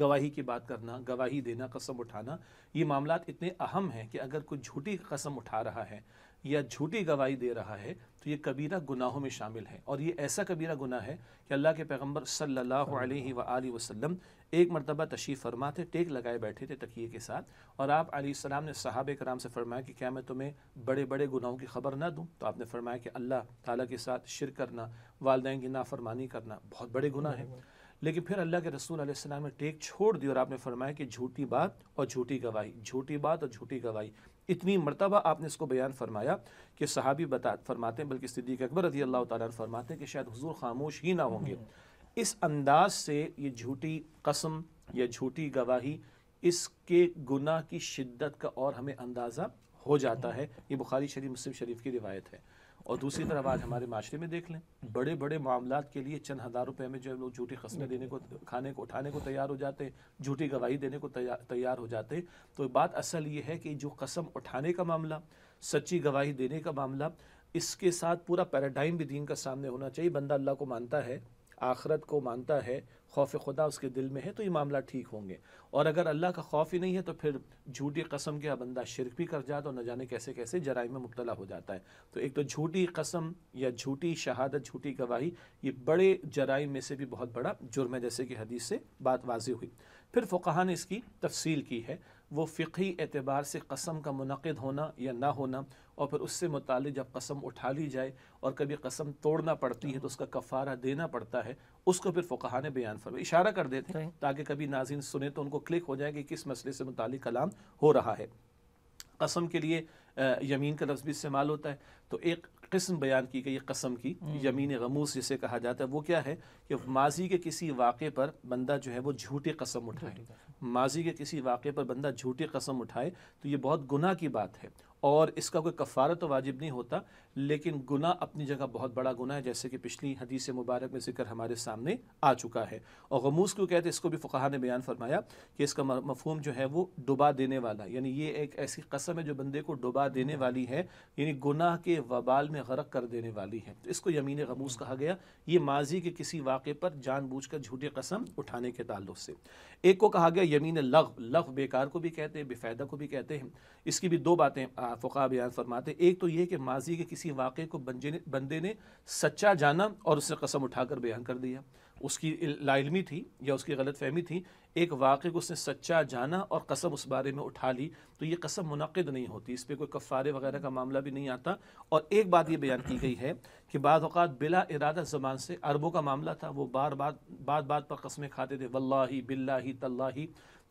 गवाही की बात करना गवाही देना कसम उठाना ये मामला इतने अहम हैं कि अगर कोई झूठी कसम उठा रहा है या झूठी गवाही दे रहा है तो ये कबीरा गुनाहों में शामिल है और ये ऐसा कबीरा गुनाह है कि अल्लाह के पैगम्बर सल्लल्लाहु अलैहि व वसल्लम एक मरतबा तशीफ़ फरमा थे टेक लगाए बैठे थे तकिए के साथ और आप सलाम ने साहब कराम से फरमाया कि क्या मैं तुम्हें बड़े बड़े गुनाहों की खबर ना दूँ तो आपने फरमाया कि अल्लाह ताला के साथ शिर करना वालदेन की नाफरमानी करना बहुत बड़े गुनाह है लेकिन फिर अल्लाह के रसूल अलैहिस्सलाम ने टेक छोड़ दी और आपने फरमाया कि झूठी बात और झूठी गवाही झूठी बात और झूठी गवाही इतनी मरतबा आपने इसको बयान फरमाया कि सहाबी बता फरमाते हैं बल्कि सिद्दीक अकबर रजी अल्लाह तारा फरमाते हैं कि शायद हजूर खामोश ही ना होंगे इस अंदाज से ये झूठी कसम या झूठी गवाही इसके गुनाह की शिद्दत का और हमें अंदाज़ा हो जाता है ये बुखारी शरीफ मुस्लिम शरीफ की रिवायत है और दूसरी तरफ आज हमारे माशरे में देख लें हम्म। बड़े बड़े मामला के लिए चंद हज़ार रुपये में जो है लोग झूठी खस्में हम्म। देने को खाने को उठाने को तैयार हो जाते हैं झूठी गवाही देने को तैयार हो जाते तो बात असल ये है कि जो कसम उठाने का मामला सच्ची गवाही देने का मामला इसके साथ पूरा पैराडाइम भी दीन का सामने होना चाहिए बंदा अल्लाह को मानता है आखरत को मानता है खौफ खुदा उसके दिल में है तो ये मामला ठीक होंगे और अगर अल्लाह का खौफ ही नहीं है तो फिर झूठी कसम के बंदा शिरक भी कर जाता और न जाने कैसे कैसे जराई में मुबतला हो जाता है तो एक तो झूठी कसम या झूठी शहादत झूठी गवाही ये बड़े जराइम में से भी बहुत बड़ा जुर्म है जैसे कि हदीस से बात वाजी हुई फिर फ़ुकाहा ने इसकी तफसील की है वो फ़िकी एतबार से कसम का मुनद होना या ना होना और फिर उससे मुतल जब कसम उठा ली जाए और कभी कसम तोड़ना पड़ती है तो उसका कफ़ारा देना पड़ता है उसको फिर फ़ुकाहा ने बयान फरमा इशारा कर देते हैं ताकि कभी नाजिन सुने तो उनको क्लिक हो जाए कि किस मसले से मुतल कलाम हो रहा है कसम के लिए यमीन का लफ्ज़ भी इस्तेमाल होता है तो एक किस्म बयान की गई कसम की हम्म। यमीन गमूस जिसे कहा जाता है वो क्या है कि माजी के किसी वाक़े पर बंदा जो है वो झूठी कसम उठाए माजी के किसी वाक़े पर बंदा झूठी कसम उठाए तो ये बहुत गुनाह की बात है और इसका कोई कफ़ारा तो वाजिब नहीं होता लेकिन गुनाह अपनी जगह बहुत बड़ा गुनाह है जैसे कि पिछली हदीस मुबारक में जिक्र हमारे सामने आ चुका है और गमूस क्यों कहते इसको भी फ़ुकाहा ने बयान फरमाया कि इसका मफहम जो है वो डुबा देने वाला यानी ये एक ऐसी कसम है जो बंदे को डुबा देने वाली है यानी गुनाह के वबाल में गरक कर देने वाली है तो इसको यमीन गमूस कहा गया ये माजी के किसी वाक़ मौके पर जानबूझकर झूठी कसम उठाने के ताल्लुक से एक को कहा गया यमीन लग लग बेकार को भी कहते हैं बेफ़ायदा को भी कहते हैं इसकी भी दो बातें फ़ुका बयान फरमाते एक तो ये कि माजी के किसी वाक़े को बंदे ने सच्चा जाना और उससे कसम उठाकर बयान कर दिया उसकी लाइलमी थी या उसकी गलत फहमी थी एक वाक़े को उसने सच्चा जाना और कसम उस बारे में उठा ली तो ये कसम मुनद नहीं होती इस पर कोई कफ़ारे वगैरह का मामला भी नहीं आता और एक बात ये बयान की गई है कि बाद अवत बिला इरादा ज़बान से अरबों का मामला था वो बार बार बात बात पर कसमें खाते थे वल्ला बिल्ला तल्ला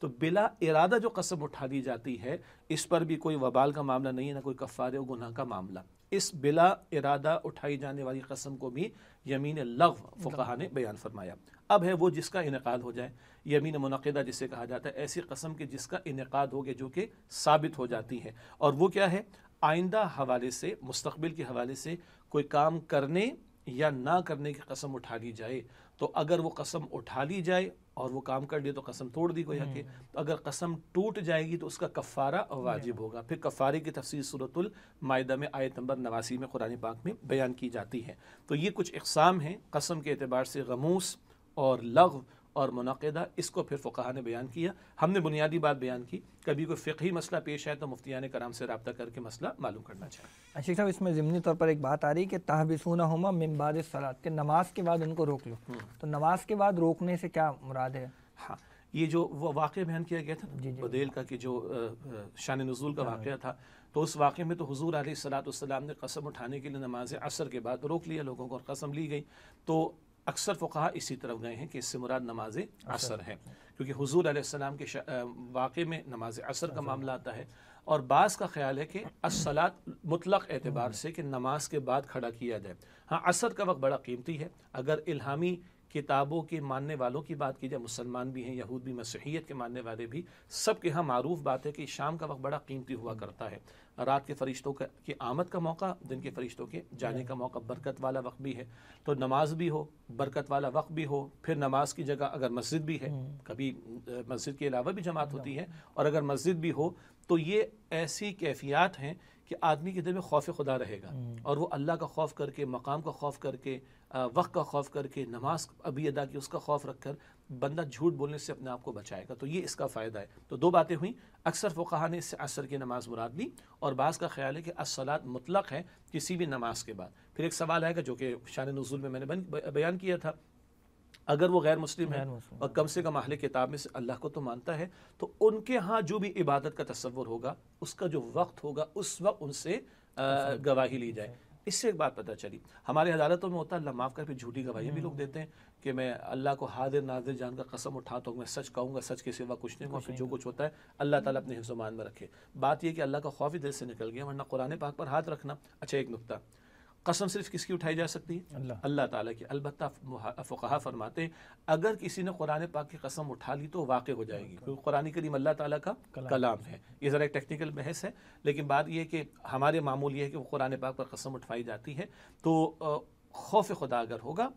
तो बिला इरादा जो कसम उठा दी जाती है इस पर भी कोई वबाल का मामला नहीं है ना कोई कफ़ारे व गुनाह का मामला इस बिला इरादा उठाई जाने वाली कसम को भी यमीन लग फ़ुका ने बयान फरमाया अब है वो जिसका इनका हो जाए यमीन मनदा जिसे कहा जाता है ऐसी कसम के जिसका इनका हो गया जो कि साबित हो जाती है और वो क्या है आइंदा हवाले से मुस्तबिल के हवाले से कोई काम करने या ना करने की कसम उठा ली जाए तो अगर वो कसम उठा ली जाए और वो काम कर लिए तो कसम तोड़ दी गोया के हम्म। तो अगर कसम टूट जाएगी तो उसका कफ़ारा वाजिब होगा फिर कफ़ारे की तफसीर सूरतुल मायदा में आयत नंबर नवासी में कुरान पाक में बयान की जाती है तो ये कुछ इकसाम हैं कसम के अतबार से गमूस और लग और मनदा इसको फिर फ़ुका ने बयान किया हमने बुनियादी बात बयान की कभी कोई ही मसला पेश आए तो मुफ्तिया ने कराम से रबा करके मसला मालूम करना चाहिए अशीक साहब इसमें ज़मनी तौर पर एक बात आ रही है कि तहबिसूना हमा मम्बाद सलात के नमाज के बाद उनको रोक लो हम्म। तो नमाज के बाद रोकने से क्या मुराद है हाँ ये जो वो वाक़ बयान किया गया था बदेल का कि जो शान नज़ुल का वाक़ था तो उस वाक़े में तो हजूर सलाम ने कसम उठाने के लिए नमाज असर के बाद रोक लिया लोगों को और कसम ली गई तो अक्सर फ़ुका इसी तरफ गए हैं कि इससे मुराद नमाज अच्छा। असर है क्योंकि हजूर आसमाम के वाक़े में नमाज असर का अच्छा। मामला आता है और बास का ख्याल है कि असलात मुतलक एतबार हम्म। से कि नमाज के बाद खड़ा किया जाए हाँ असर का वक्त बड़ा कीमती है अगर इल्हामी किताबों के मानने वालों की बात की जाए मुसलमान भी हैं यहूद भी मसीहियत के मानने वाले भी सब के यहाँ मरूफ बात है कि शाम का वक्त बड़ा कीमती हुआ करता है रात के फरिश्तों का के आमद का मौका दिन के फरिश्तों के जाने का मौका बरकत वाला वक्त भी है तो नमाज भी हो बरकत वाला वक्त भी हो फिर नमाज की जगह अगर मस्जिद भी है हम्म। कभी मस्जिद के अलावा भी जमात होती है और अगर मस्जिद भी हो तो ये ऐसी कैफियात हैं कि आदमी के दिल में खौफ खुदा रहेगा हम्म। और वो अल्लाह का खौफ करके मकाम का खौफ करके वक्त का खौफ करके नमाज अभी अदा की उसका खौफ रखकर बंदा झूठ बोलने से अपने आप को बचाएगा तो ये इसका फ़ायदा है तो दो बातें हुई अक्सर फ़ुका ने इससे असर की नमाज मुराद ली और बाज़ का ख्याल है कि असलात मुतलक है किसी भी नमाज के बाद फिर एक सवाल आएगा जो कि शान नज़ुल में मैंने बयान किया था अगर वो गैर मुस्लिम है और कम से कम अहले किताब में से अल्लाह को तो मानता है तो उनके यहाँ जो भी इबादत का तस्वुर होगा उसका जो वक्त होगा उस वक्त उनसे गवाही ली जाए इससे एक बात पता चली हमारे अदालतों में होता है अल्लाह माफ़ कर फिर झूठी गवाही भी हम्म। लोग देते हैं कि मैं अल्लाह को हादिर नाजिर जान का कसम उठाता हूँ मैं सच कहूँगा सच के सिवा कुछ नहीं फिर जो कुछ होता है अल्लाह ताला अपने हिफ्जमान में रखे बात यह कि अल्लाह का खौफ ही दिल से निकल गया वरना कुरान पाक पर हाथ रखना अच्छा एक नुकता कसम सिर्फ किसकी उठाई जा सकती है अल्लाह ताला की अलबत्त फ़ुकहा फरमाते अगर किसी ने कुरान पाक की कसम उठा ली तो वाक़ हो जाएगी क्योंकि कुरान करीम अल्लाह ताला का कलाम है ये ज़रा एक टेक्निकल बहस है लेकिन बात यह कि हमारे मामूल ये है कि वो कुरान पाक पर कसम उठवाई जाती है तो खौफ खुदा अगर होगा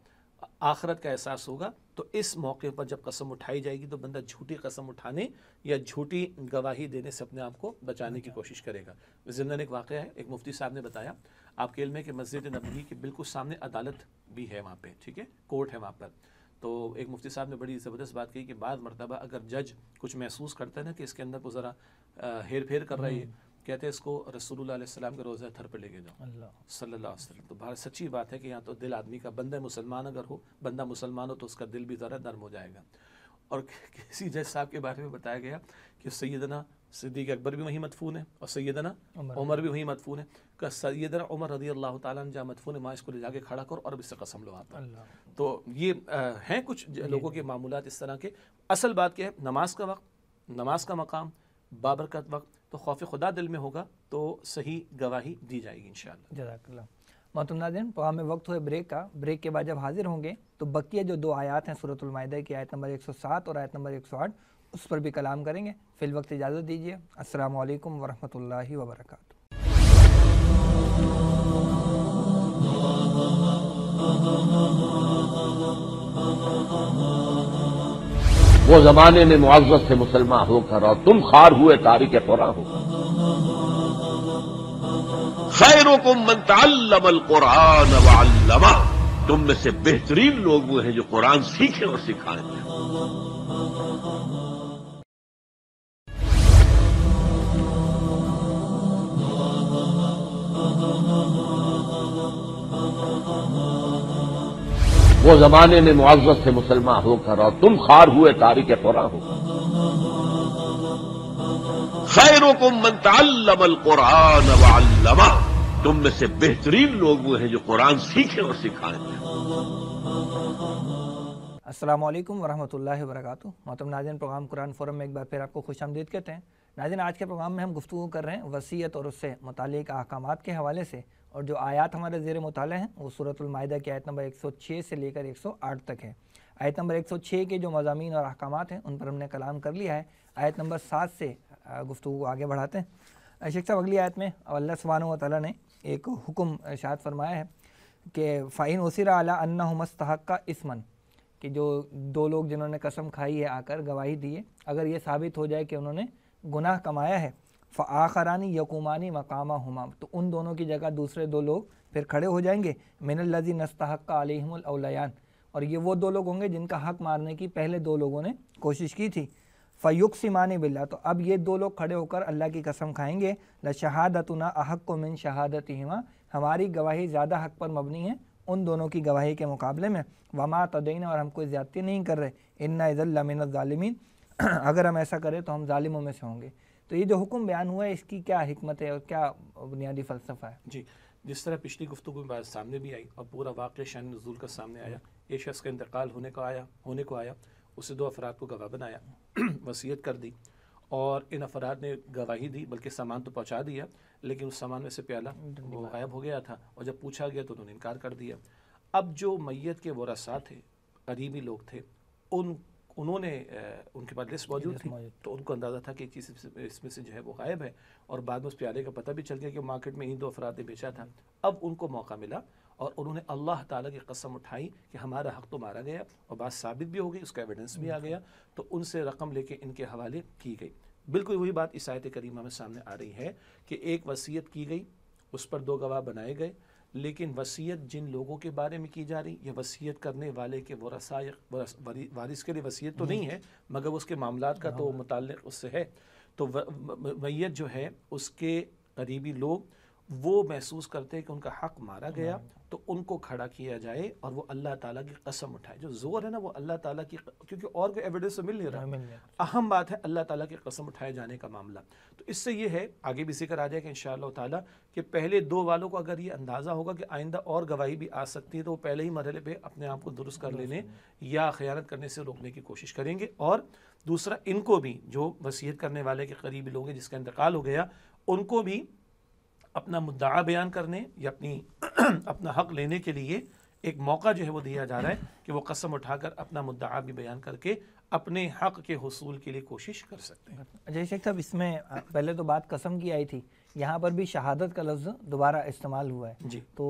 आखरत का एहसास होगा तो इस मौके पर जब कसम उठाई जाएगी तो बंदा झूठी कसम उठाने या झूठी गवाही देने से अपने आप को बचाने की कोशिश करेगा जिंदन एक वाक़ है एक मुफ्ती साहब ने बताया आपके इल्म है कि मस्जिद नबी के बिल्कुल सामने अदालत भी है वहाँ पर ठीक है कोर्ट है वहाँ पर तो एक मुफ्ती साहब ने बड़ी ज़बरदस्त बात कही कि बाद मरतबा अगर जज कुछ महसूस करता है ना कि इसके अंदर वो ज़रा हेर फेर कर रही है हम्म। कहते हैं इसको रसूलुल्लाह का रोज़ा थर पर लेके जाओ सल्लल्लाहु अलैहि वसल्लम तो भारत सच्ची बात है कि यहाँ तो दिल आदमी का बंदा मुसलमान अगर हो बंदा मुसलमान हो तो उसका दिल भी ज़रा नरम हो जाएगा और किसी जज साहब के बारे में बताया गया कि सैदना सिद्दीक अकबर भी वहीं मदफून है और सैदना उमर भी वहीं मदफून है का सैदना उमर रदी अल्लाह ताला जा मदफून माँ इसको ले जाके खड़ा करो और इससे कसम लो आता तो ये आ, हैं कुछ लोगों के मामूल इस तरह के असल बात क्या है नमाज का वक्त नमाज का मकाम बाबरकत वक्त तो खौफ खुदा दिल में होगा तो सही गवाही दी जाएगी इन शाला मतम नाजन प्रोग्राम में वक्त हुए ब्रेक का ब्रेक के बाद जब हाजिर होंगे तो बकिया जो दो आयात हैं सूरतमायदा की आयत नंबर एक सौ सात और आयत नंबर एक सौ आठ उस पर भी कलाम करेंगे फिल वक्त इजाज़त दीजिए असल वरहि वरहमतुल्लाहि वो जमाने में मुआवजत से मुसलमान होकर और तुम खार हुए तारीख फौरा हो खैरों को मनताल कुरान वालमा तुम में से बेहतरीन लोग वो हैं जो कुरान सीखे और सिखाए वो जमाने में मुआवजत से मुसलमान होकर और तुम खार हुए तारीख कुरान हो खैरों को मनताल कुरान वल्लमा तुम में से बेहतरीन लोग वो हैं जो कुरान सीखे और सिखाए असलम वरहमल वरक मोहतम तो नाजन प्रोग्राम कुरान फोरम में एक बार फिर आपको खुश आमदीद कहते हैं नाजन आज के प्रोग्राम में हम गुफ्तु कर रहे हैं वसीयत और उससे मुतल अहकाम के हवाले से और जो आयात हमारे जेर मताल हैं वो सूरतमाहा की आयत नंबर 106 से लेकर 108 तक है आयत नंबर 106 के जो मजामी और अहकाम हैं उन पर हमने कलाम कर लिया है आयत नंबर सात से गुफ्तु को आगे बढ़ाते हैं शेख साहब अगली आयत में अल्लाह सुबहान तला ने एक हुक्म शायद फरमाया है कि फ़ाइन वसीरा अला अन्ना हमस्तक का इसमन कि जो दो लोग जिन्होंने कसम खाई है आकर गवाही दिए अगर ये साबित हो जाए कि उन्होंने गुनाह कमाया है फ़ाखरानी यकुमानी मकाम हमाम तो उन दोनों की जगह दूसरे दो लोग फिर खड़े हो जाएंगे मिनल्लजी नस्तहक अलहमलान और ये वो दो लोग होंगे जिनका हक मारने की पहले दो लोगों ने कोशिश की थी फ़युक सिमानी बिल्ला तो अब ये दो लोग खड़े होकर अल्लाह की कसम खाएंगे ल शहादतना अहक को मिन शहादत हिमा हमारी गवाही ज़्यादा हक पर मबनी है उन दोनों की गवाही के मुकाबले में वमा तदीन और हम कोई ज़्यादती नहीं कर रहे इन्ना इज़ल्लामिन ालमिन <clears throat> अगर हम ऐसा करें तो हम ालिमों में से होंगे तो ये जो हुक्म बयान हुआ है इसकी क्या हमत है और क्या बुनियादी फ़लसफ़ा है जी जिस तरह पिछली गुफ्तु में बात सामने भी आई और पूरा वाक़ शान नजूल का सामने आया एक शख्स का इंतकाल होने को आया होने को आया उसे दो अफराद को गवाह बनाया <clears throat> वसीयत कर दी और इन अफराद ने गवाही दी बल्कि सामान तो पहुंचा दिया लेकिन उस सामान में से प्याला वो गायब हो गया था और जब पूछा गया तो उन्होंने इनकार कर दिया अब जो मैत के वसा थे करीबी लोग थे उन उन्होंने उनके पास लिस्ट मौजूद थी तो उनको अंदाज़ा था कि चीज़ इसमें से जो है वो गायब है और बाद में उस प्याले का पता भी चल गया कि मार्केट में इन दो अफराद ने बेचा था अब उनको मौका मिला और उन्होंने अल्लाह ताला की कसम उठाई कि हमारा हक तो मारा गया और बात साबित भी हो गई उसका एविडेंस भी आ गया तो उनसे रकम लेके इनके हवाले की गई बिल्कुल वही बात इस आयत करीमा में सामने आ रही है कि एक वसीयत की गई उस पर दो गवाह बनाए गए लेकिन वसीयत जिन लोगों के बारे में की जा रही या वसीयत करने वाले के वो रसाय वारिस के लिए वसीयत तो हम्म। नहीं है मगर उसके मामला का तो हाँ। मुतल उससे है तो मैत जो है उसके करीबी लोग वो महसूस करते हैं कि उनका हक मारा गया हाँ। तो उनको खड़ा किया जाए और वो अल्लाह ताला की कसम उठाए जो जोर है ना वो अल्लाह ताला की क्योंकि और कोई एविडेंस तो मिल नहीं रहा अहम बात है अल्लाह ताला की कसम उठाए जाने का मामला तो इससे ये है आगे भी जिक्र आ जाएगा इन ताला कि पहले दो वालों को अगर ये अंदाज़ा होगा कि आइंदा और गवाही भी आ सकती है तो वो पहले ही मरहले पर अपने आप को दुरुस्त कर लेने या खयानत करने से रोकने की कोशिश करेंगे और दूसरा इनको भी जो वसीयत करने वाले के करीबी लोग हैं जिसका इंतकाल हो गया उनको भी अपना मुद्दा बयान करने या अपनी <clears throat> अपना हक लेने के लिए एक मौका जो है वो दिया जा रहा है कि वो कसम उठाकर अपना मुद्दा भी बयान करके अपने हक के हसूल के लिए कोशिश कर सकते हैं अजय शेख साहब इसमें पहले तो बात कसम की आई थी यहाँ पर भी शहादत का लफ्ज़ दोबारा इस्तेमाल हुआ है जी तो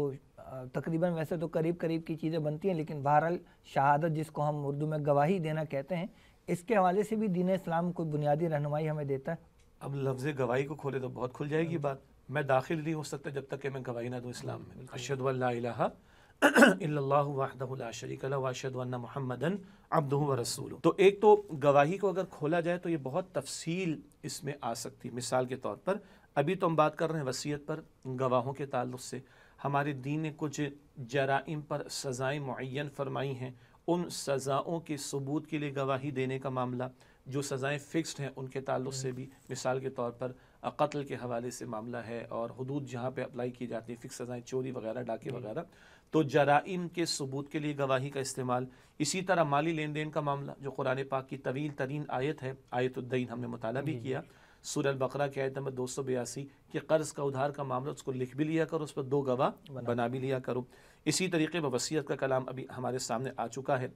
तकरीबन वैसे तो करीब करीब की चीज़ें बनती हैं लेकिन बहरहाल शहादत जिसको हम उर्दू में गवाही देना कहते हैं इसके हवाले से भी दीन इस्लाम कोई बुनियादी रहनुमाई हमें देता है अब लफ्ज़ गवाही को खोले तो बहुत खुल जाएगी हाँ। बात मैं दाखिल नहीं हो सकता जब तक कि मैं गवाही ना दूँ इस्लाम में अरशद वाहदशरीकला महमदन अब दो रसूल तो एक तो गवाही को अगर खोला जाए तो ये बहुत तफसील इसमें आ सकती मिसाल के तौर पर अभी तो हम बात कर रहे हैं वसीयत पर गवाहों के ताल्लुक से हमारे दीन ने कुछ जराइम पर सज़ाएँ मुन फरमाई हैं उन सज़ाओं के सबूत के लिए गवाही देने का मामला जो सज़ाएँ फ़िक्सड हैं उनके ताल्लुक से भी मिसाल के तौर पर कत्ल के हवाले से मामला है और हदूद जहाँ पर अप्लाई की जाती है फ़िक्स सज़ाएँ चोरी वगैरह डाके वगैरह तो जराइम के सबूत के लिए गवाही का इस्तेमाल इसी तरह माली लेन देन का मामला जो कुरान पाक की तवील तरीन आयत है आयतुद्दीन हमने मुताल भी किया सूर बकरा की आयत नंबर दो सौ बयासी कि कर्ज़ का उधार का मामला उसको लिख भी लिया करो उस पर दो गवाह बना भी लिया करो इसी तरीके में वसीयत का कलाम अभी हमारे सामने आ चुका है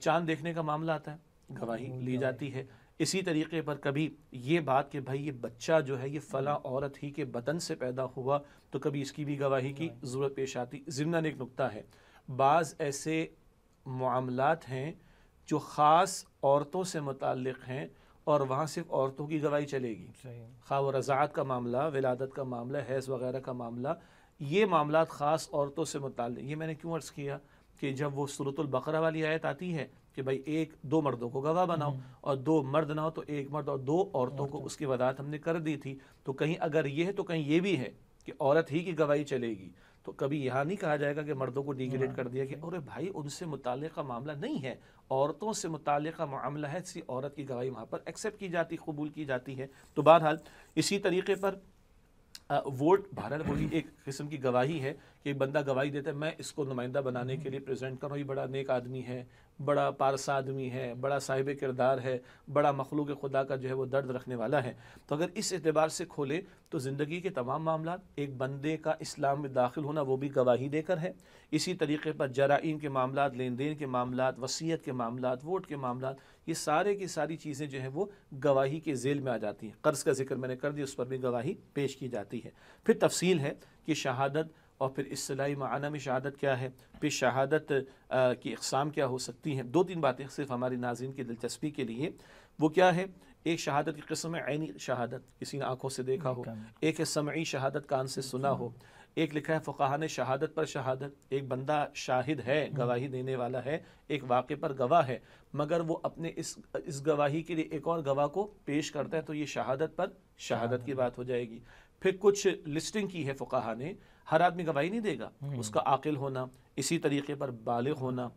चांद देखने का मामला आता है गवाही ली जाती है इसी तरीके पर कभी ये बात कि भाई ये बच्चा जो है ये फला हम्म। औरत ही के बदन से पैदा हुआ तो कभी इसकी भी गवाही की ज़रूरत पेश आती ज़िमन एक नुकता है बाज़ ऐसे मामलात हैं जो ख़ास औरतों से मुतक़ हैं और वहाँ सिर्फ औरतों की गवाही चलेगी खा व रज़ात का मामला विलादत का मामला हैज़ वगैरह का मामला ये मामला ख़ास औरतों से मुतल ये मैंने क्यों अर्ज़ किया कि जब वो सूरतुल्बकरा वाली आयत आती है कि भाई एक दो मर्दों को गवाह बनाओ हम्म। और दो मर्द ना हो तो एक मर्द और दो औरतों को उसकी वजाहत हमने कर दी थी तो कहीं अगर ये है तो कहीं ये भी है कि औरत ही की गवाही चलेगी तो कभी यहाँ नहीं कहा जाएगा कि मर्दों को डिग्रेड कर दिया कि अरे भाई उनसे मुतल मामला नहीं है औरतों से मुतल मामला है सी औरत की गवाही वहाँ पर एक्सेप्ट की जाती कबूल की जाती है तो बहरहाल इसी तरीके पर वोट भारत बोली एक किस्म की गवाही है कि एक बंदा गवाही देता है मैं इसको नुमाइंदा बनाने के लिए प्रेजेंट कर रहा हूँ ये बड़ा नेक आदमी है बड़ा पारसा आदमी है बड़ा साहिब किरदार है बड़ा मखलूक खुदा का जो है वो दर्द रखने वाला है तो अगर इस एतबार से खोले तो ज़िंदगी के तमाम मामला एक बंदे का इस्लाम में दाखिल होना वो भी गवाही देकर है इसी तरीके पर जराइम के मामला लेन देन के मामला वसीयत के मामला वोट के मामला ये सारे की सारी चीज़ें जो है वो गवाही के जेल में आ जाती हैं कर्ज़ का जिक्र मैंने कर दिया उस पर भी गवाही पेश की जाती है फिर तफसील है कि शहादत और फिर असलाई माना में शहादत क्या है फिर शहादत की अकसाम क्या हो सकती हैं दो तीन बातें सिर्फ हमारी नाजीन की दिलचस्पी के लिए वो क्या है एक शहादत की कस्म है आइनी शहादत किसी ने आँखों से देखा हो एक है समई शहादत कान से सुना हो एक लिखा है फ़ुकाहा ने शहादत पर शहादत एक बंदा शाहिद है गवाही देने वाला है एक वाक़े पर गवाह है मगर वो अपने इस इस गवाही के लिए एक और गवाह को पेश करता है तो ये शहादत पर शहादत की बात हो जाएगी फिर कुछ लिस्टिंग की है फ़ुकाहा ने हर आदमी गवाही नहीं देगा हम्म। उसका आकिल होना इसी तरीके पर बालग होना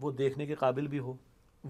वो देखने के काबिल भी हो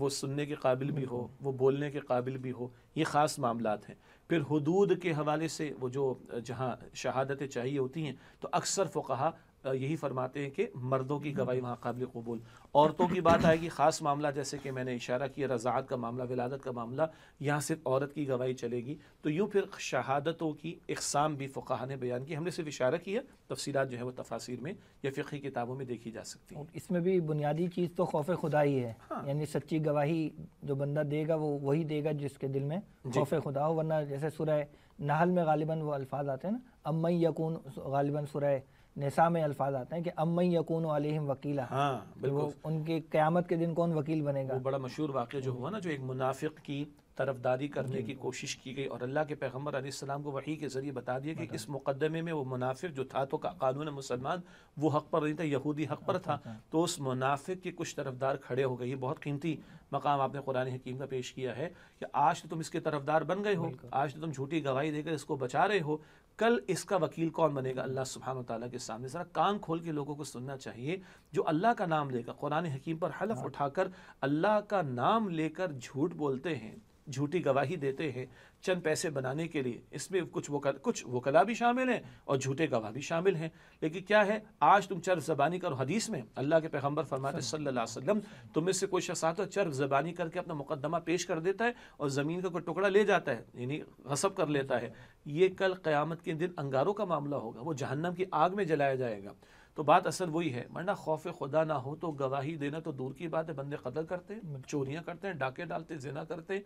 वो सुनने के काबिल भी हो वो बोलने के काबिल भी हो ये ख़ास मामला हैं फिर हदूद के हवाले से वो जो जहाँ शहादतें चाहिए होती हैं तो अक्सर फ़ुकहा यही फरमाते हैं कि मर्दों की गवाही वहाँ काबिल कबूल औरतों की बात आएगी ख़ास मामला जैसे कि मैंने इशारा किया रज़ात का मामला विलादत का मामला यहाँ सिर्फ औरत की गवाही चलेगी तो यूँ फिर शहादतों की इकसाम भी फ़ुकाहा ने बयान की हमने सिर्फ इशारा किया तफसीत जो है वह तफासिर में या फ़िकी किताबों में देखी जा सकती है इसमें भी बुनियादी चीज़ तो खौफ खुदा ही है हाँ। यानी सच्ची गवाही जो बंदा देगा वो वही देगा जिसके दिल में खौफ खुदा हो वरना जैसे सुरह नाहल में गालिबा वो अल्फाज आते हैं ना अम्मई यकून गालिबा सुरह निसा में अल्फाज आते हैं कि अम्मई यकून अलहम वकीला हाँ बिल्कुल उनके क़्यामत के दिन कौन वकील बनेगा वो बड़ा मशहूर वाक्य जो हुआ ना जो एक मुनाफिक की तरफदारी करने की कोशिश की गई और अल्लाह के पैगम्बर आसमाम को वही के ज़रिए बता दिया कि इस मुकदमे में वो मुनाफिक जो था तो कानून मुसलमान वो हक पर नहीं था यहूदी हक पर अच्छा, था अच्छा। तो उस मुनाफिक के कुछ तरफदार खड़े हो गए ये बहुत कीमती मकाम आपने कुरान हकीम का पेश किया है कि आज तो तुम इसके तरफदार बन गए हो आज तो तुम झूठी गवाही देकर इसको बचा रहे हो कल इसका वकील कौन बनेगा अल्लाह सुबहान तला के सामने ज़रा कान खोल के लोगों को सुनना चाहिए जो अल्लाह का नाम लेकर कुरान हकीम पर हलफ हाँ। उठाकर अल्लाह का नाम लेकर झूठ बोलते हैं झूठी गवाही देते हैं चंद पैसे बनाने के लिए इसमें कुछ वकल कुछ वकला भी शामिल हैं और झूठे गवाह भी शामिल हैं लेकिन क्या है आज तुम चर्फ जबानी करो हदीस में अल्लाह के पैगम्बर फरमाते सल्लम तुम इससे कोई शख्स आता है चर्फ जबानी करके अपना मुकदमा पेश कर देता है और ज़मीन का कोई टुकड़ा ले जाता है यानी हसब कर लेता है ये कल क़्यामत के दिन अंगारों का मामला होगा वो जहन्नम की आग में जलाया जाएगा तो बात असल वही है वरना खौफ खुदा ना हो तो गवाही देना तो दूर की बात है बंदे कदर करते हैं चोरियाँ करते हैं डाके डालते जिना करते हैं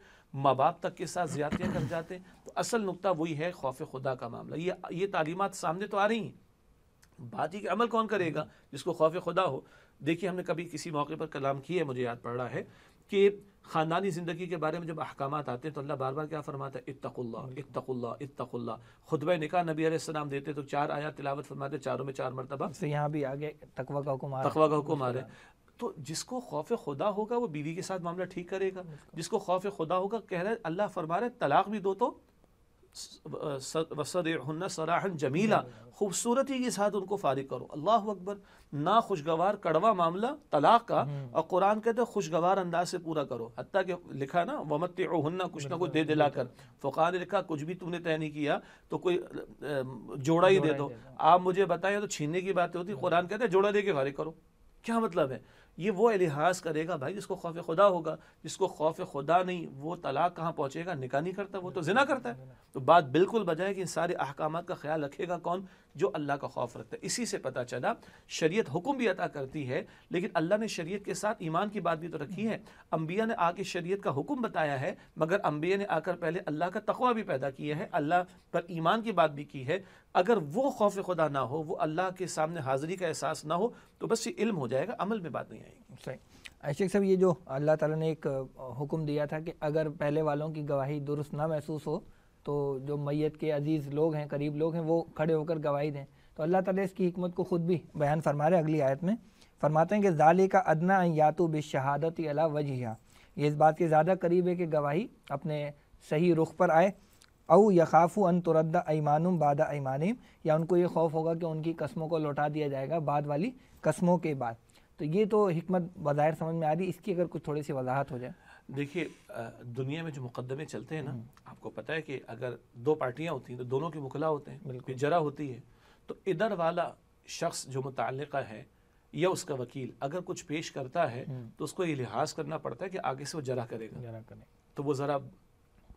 माँ बाप तक के साथ ज्यादतियाँ कर जाते हैं तो असल नुकता वही है खौफ खुदा का मामला ये ये तालीमत सामने तो आ रही हैं बात ही कि अमल कौन करेगा जिसको खौफ खुदा हो देखिए हमने कभी किसी मौके पर कलाम किया है मुझे याद पड़ रहा है कि ख़ानदानी ज़िंदगी के बारे में जब अहकाम आते हैं तो अल्लाह बार बार क्या फरमाता है इतकुल्ला इतकुल्ला इतकुल्ला खुतब निका नबी सलाम देते तो चार आया तिलावत फरमाते चारों में चार मरतबा तो यहाँ भी आगे तकवा का हुक्म तकवा का हुक्म आ रहा है तो जिसको खौफ खुदा होगा वो बीवी के साथ मामला ठीक करेगा जिसको खौफ खुदा होगा कह रहे अल्लाह फरमा रहे तलाक भी दो तो सराहन जमीला खूबसूरती के साथ उनको फारिग करो अल्लाह अकबर ना खुशगवार कड़वा मामला तलाक का और कुरान कहते हैं खुशगवार अंदाज से पूरा करो हती कि लिखा ना वमत हन्ना कुछ ना कुछ दे दिला कर फ़ुकान ने लिखा कुछ भी तुमने तय नहीं किया तो कोई जोड़ा ही दे दो आप मुझे बताएं तो छीनने की बात होती कुरान कहते हैं जोड़ा दे के फारिग करो क्या मतलब है ये वो लिहाज करेगा भाई जिसको खौफ खुदा होगा जिसको खौफ खुदा नहीं वो तलाक कहाँ पहुँचेगा निका नहीं करता वो तो जिना करता है तो बात बिल्कुल बजाय कि इन सारे अहकाम का ख्याल रखेगा कौन जो अल्लाह का खौफ रखता है इसी से पता चला शरीयत हुक्म भी अता करती है लेकिन अल्लाह ने शरीयत के साथ ईमान की बात भी तो रखी है अम्बिया ने आके शरीयत का हुक्म बताया है मगर अम्बिया ने आकर पहले अल्लाह का तकवा भी पैदा किया है अल्लाह पर ईमान की बात भी की है अगर वो खौफ खुदा ना हो वो अल्लाह के सामने हाज़िरी का एहसास ना हो तो बस ये इल्म हो जाएगा अमल में बात नहीं आएगी सही अशेख साहब ये जो अल्लाह ताला ने एक हुक्म दिया था कि अगर पहले वालों की गवाही दुरुस्त ना महसूस हो तो जो मैत के अजीज़ लोग हैं करीब लोग हैं वो खड़े होकर गवाही दें तो अल्लाह ताला इसकी हमत को ख़ुद भी बयान फरमा रहे अगली आयत में फरमाते हैं कि ज़ाले का अदना यातु शहादत अला वजह ये इस बात के ज़्यादा करीब है कि गवाही अपने सही रुख पर आए औ यखाफ़ अन तुरद ऐमानुम बाद ऐमान या उनको ये खौफ होगा कि उनकी कस्मों को लौटा दिया जाएगा बाद वाली कस्मों के बाद तो ये तो हमत बज़ाहिर समझ में आ रही इसकी अगर कुछ थोड़ी सी वजाहत हो जाए देखिए दुनिया में जो मुकदमे चलते हैं ना हम्म। आपको पता है कि अगर दो पार्टियाँ होती हैं तो दोनों के मुखला होते हैं बिल्कुल जरा होती है तो इधर वाला शख्स जो मुतल है या उसका वकील अगर कुछ पेश करता है हम्म। तो उसको ये लिहाज करना पड़ता है कि आगे से वो जरा करेगा जरा करेगा तो वो ज़रा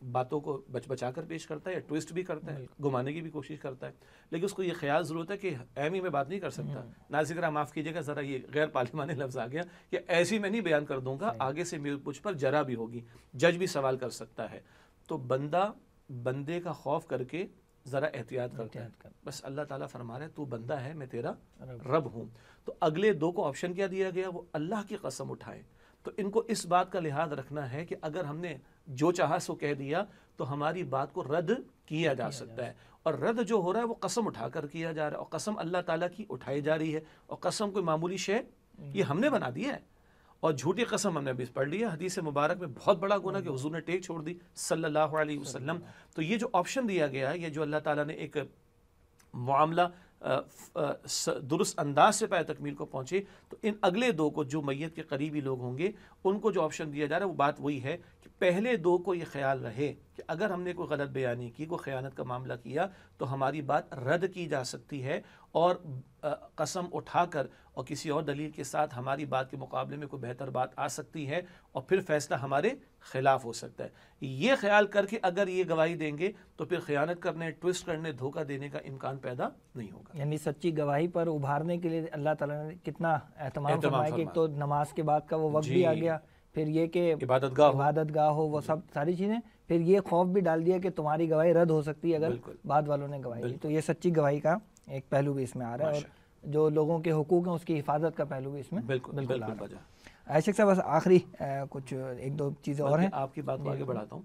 बातों को बच बचा कर पेश करता है या ट्विस्ट भी करता है घुमाने की भी कोशिश करता है लेकिन उसको ये ख्याल ज़रूरत है कि ही में बात नहीं कर सकता हम्म। नाजिक राम माफ़ कीजिएगा ज़रा ये गैर पार्लिमानी लफ्ज़ आ गया कि ऐसी मैं नहीं बयान कर दूंगा आगे से मेरे मुझ पर जरा भी होगी जज भी सवाल कर सकता है तो बंदा बंदे का खौफ करके ज़रा एहतियात करता है कर। बस अल्लाह ताला फरमा रहे है तू बंदा है मैं तेरा रब हूँ तो अगले दो को ऑप्शन क्या दिया गया वो अल्लाह की कसम उठाएं तो इनको इस बात का लिहाज रखना है कि अगर हमने जो चाहा सो कह दिया तो हमारी बात को रद्द किया जा सकता है और रद्द जो हो रहा है वो कसम उठाकर किया जा रहा है और कसम अल्लाह ताला की उठाई जा रही है और कसम कोई मामूली शे ये हमने बना दिया है और झूठी कसम हमने अभी पढ़ ली है हदीस मुबारक में बहुत बड़ा गुना कि हुजूर ने टेक छोड़ दी सल्लल्लाहु अलैहि वसल्लम तो ये जो ऑप्शन दिया गया है ये जो अल्लाह ताला ने एक मामला दुरुस्त अंदाज से पाए तकमील को पहुँचे तो इन अगले दो को जो मैत के करीबी लोग होंगे उनको जो ऑप्शन दिया जा रहा है वो बात वही है कि पहले दो को ये ख्याल रहे कि अगर हमने कोई गलत बयानी की कोई ख़यानत का मामला किया तो हमारी बात रद्द की जा सकती है और कसम उठाकर और किसी और दलील के साथ हमारी बात के मुकाबले में कोई बेहतर बात आ सकती है और फिर फैसला हमारे ख़िलाफ़ हो सकता है ये ख्याल करके अगर ये गवाही देंगे तो फिर ख़यानत करने ट्विस्ट करने धोखा देने का इम्कान पैदा नहीं होगा यानी सच्ची गवाही पर उभारने के लिए अल्लाह तला ने कितना एहतमाम एक तो नमाज के बाद का वो वक्त भी आ गया फिर ये कि इबादत गाह इबादत गाह हो वो सब सारी चीज़ें फिर ये खौफ भी डाल दिया कि तुम्हारी गवाही रद्द हो सकती है अगर बाद वालों ने गवाही दी तो ये सच्ची गवाही का एक पहलू भी इसमें आ रहा है और जो लोगों के हकूक हैं उसकी हिफाजत का पहलू भी इसमें बिल्कुल बिल्कुल आ रहा है साहब बस आखिरी कुछ एक दो चीज़ें और हैं आपकी बात को आगे बढ़ाता हूँ